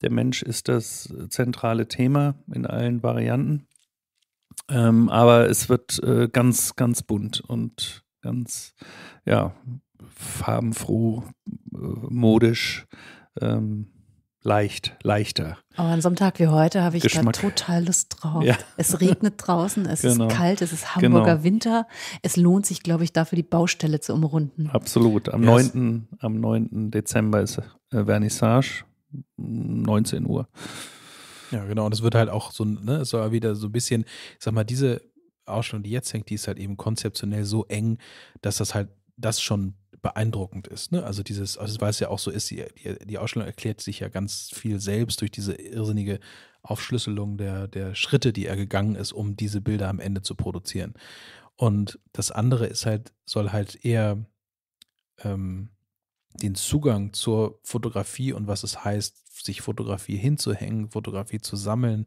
Der Mensch ist das zentrale Thema in allen Varianten. Ähm, aber es wird äh, ganz, ganz bunt und ganz, ja, farbenfroh, äh, modisch. Ähm, leicht, leichter. Aber oh, an so einem Tag wie heute habe ich Geschmack. da total Lust drauf. Ja. Es regnet draußen, es genau. ist kalt, es ist genau. Hamburger genau. Winter. Es lohnt sich, glaube ich, dafür die Baustelle zu umrunden. Absolut. Am, yes. 9., am 9. Dezember ist äh, Vernissage, 19 Uhr. Ja, genau. Und es wird halt auch so, ne, es soll wieder so ein bisschen, ich sag mal, diese Ausstellung, die jetzt hängt, die ist halt eben konzeptionell so eng, dass das halt das schon beeindruckend ist. Ne? Also dieses, also weil es ja auch so ist, die, die, Ausstellung erklärt sich ja ganz viel selbst durch diese irrsinnige Aufschlüsselung der, der Schritte, die er gegangen ist, um diese Bilder am Ende zu produzieren. Und das andere ist halt, soll halt eher ähm, den Zugang zur Fotografie und was es heißt, sich Fotografie hinzuhängen, Fotografie zu sammeln,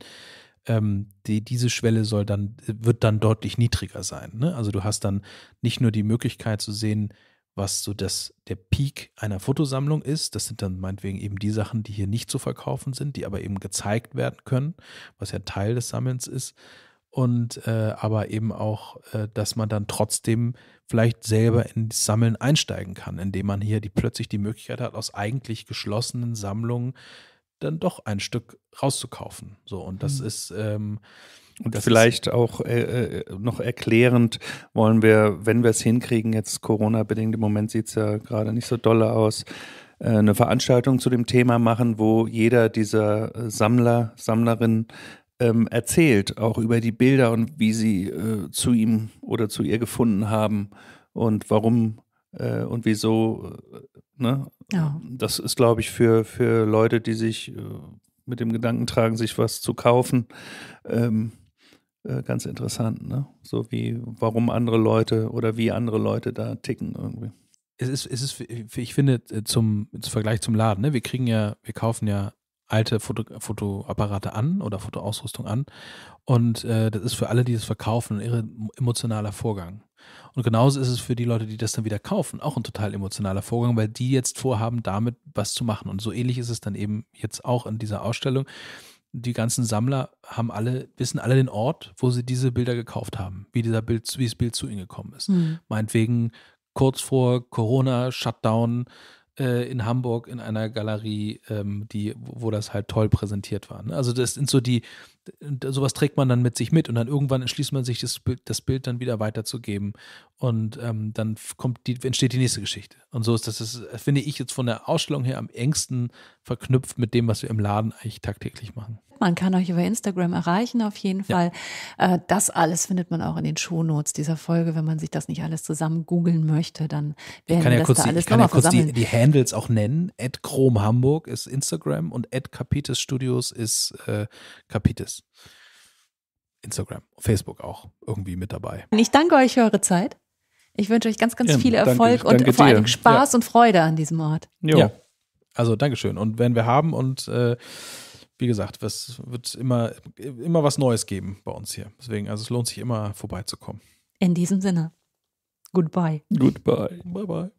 ähm, die, diese Schwelle soll dann, wird dann deutlich niedriger sein. Ne? Also du hast dann nicht nur die Möglichkeit zu sehen, was so das, der Peak einer Fotosammlung ist. Das sind dann meinetwegen eben die Sachen, die hier nicht zu verkaufen sind, die aber eben gezeigt werden können, was ja Teil des Sammelns ist. Und äh, aber eben auch, äh, dass man dann trotzdem vielleicht selber ins Sammeln einsteigen kann, indem man hier die, plötzlich die Möglichkeit hat, aus eigentlich geschlossenen Sammlungen dann doch ein Stück rauszukaufen. So, und das hm. ist ähm, und das vielleicht auch äh, äh, noch erklärend wollen wir, wenn wir es hinkriegen, jetzt Corona-bedingt, im Moment sieht es ja gerade nicht so dolle aus, äh, eine Veranstaltung zu dem Thema machen, wo jeder dieser äh, Sammler, Sammlerin ähm, erzählt, auch über die Bilder und wie sie äh, zu ihm oder zu ihr gefunden haben und warum äh, und wieso. Ne? Ja. Das ist, glaube ich, für, für Leute, die sich mit dem Gedanken tragen, sich was zu kaufen, ähm, äh, ganz interessant, ne? So wie, warum andere Leute oder wie andere Leute da ticken irgendwie. Es ist, es ist ich finde, zum, zum Vergleich zum Laden, ne? Wir kriegen ja, wir kaufen ja alte Foto, Fotoapparate an oder Fotoausrüstung an. Und äh, das ist für alle, die das verkaufen, ein irre emotionaler Vorgang. Und genauso ist es für die Leute, die das dann wieder kaufen, auch ein total emotionaler Vorgang, weil die jetzt vorhaben, damit was zu machen. Und so ähnlich ist es dann eben jetzt auch in dieser Ausstellung die ganzen Sammler haben alle, wissen alle den Ort, wo sie diese Bilder gekauft haben, wie dieser Bild, wie das Bild zu ihnen gekommen ist. Mhm. Meinetwegen kurz vor Corona, Shutdown äh, in Hamburg in einer Galerie, ähm, die, wo das halt toll präsentiert war. Ne? Also das sind so die, sowas trägt man dann mit sich mit und dann irgendwann entschließt man sich, das, das Bild dann wieder weiterzugeben und ähm, dann kommt die, entsteht die nächste Geschichte. Und so ist das, das finde ich jetzt von der Ausstellung her am engsten verknüpft mit dem, was wir im Laden eigentlich tagtäglich machen. Man kann euch über Instagram erreichen, auf jeden Fall. Ja. Äh, das alles findet man auch in den Shownotes dieser Folge. Wenn man sich das nicht alles zusammen googeln möchte, dann werden ich kann ja das kurz da alles Ich kann ja kurz die, die, Handles auch nennen. At Chrom Hamburg ist Instagram und at Capitis Studios ist äh, Capitis. Instagram, Facebook auch irgendwie mit dabei. Ich danke euch für eure Zeit. Ich wünsche euch ganz, ganz ja, viel Erfolg danke, und vor allem Spaß ja. und Freude an diesem Ort. Jo. Ja. Also Dankeschön. Und wenn wir haben und äh, wie gesagt, es wird immer, immer was Neues geben bei uns hier. Deswegen, also es lohnt sich immer vorbeizukommen. In diesem Sinne. Goodbye. Goodbye. Bye bye.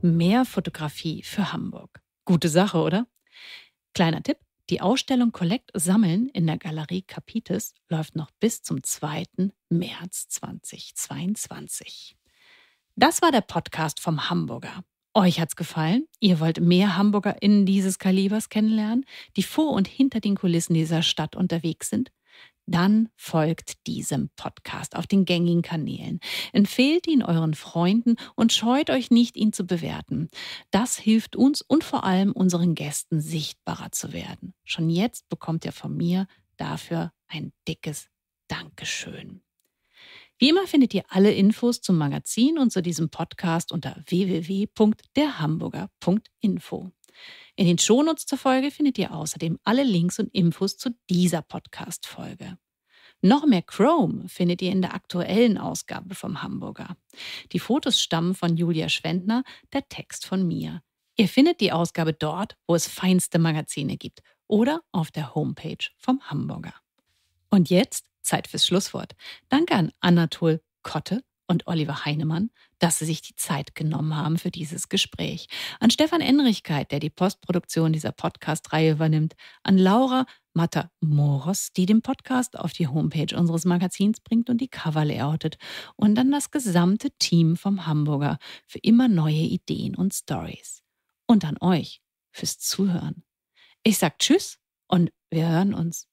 Mehr Fotografie für Hamburg. Gute Sache, oder? Kleiner Tipp. Die Ausstellung Collect Sammeln in der Galerie Capitis läuft noch bis zum 2. März 2022. Das war der Podcast vom Hamburger. Euch hat's gefallen? Ihr wollt mehr Hamburger in dieses Kalibers kennenlernen, die vor und hinter den Kulissen dieser Stadt unterwegs sind? dann folgt diesem Podcast auf den gängigen Kanälen. Empfehlt ihn euren Freunden und scheut euch nicht, ihn zu bewerten. Das hilft uns und vor allem unseren Gästen sichtbarer zu werden. Schon jetzt bekommt ihr von mir dafür ein dickes Dankeschön. Wie immer findet ihr alle Infos zum Magazin und zu diesem Podcast unter www.derhamburger.info. In den Shownotes zur Folge findet ihr außerdem alle Links und Infos zu dieser Podcast-Folge. Noch mehr Chrome findet ihr in der aktuellen Ausgabe vom Hamburger. Die Fotos stammen von Julia Schwendner, der Text von mir. Ihr findet die Ausgabe dort, wo es feinste Magazine gibt oder auf der Homepage vom Hamburger. Und jetzt Zeit fürs Schlusswort. Danke an Anatol Kotte und Oliver Heinemann, dass sie sich die Zeit genommen haben für dieses Gespräch. An Stefan Enrichkeit, der die Postproduktion dieser Podcast-Reihe übernimmt, an Laura matter Moros, die den Podcast auf die Homepage unseres Magazins bringt und die Cover layoutet, und an das gesamte Team vom Hamburger für immer neue Ideen und Stories. Und an euch fürs Zuhören. Ich sag Tschüss und wir hören uns.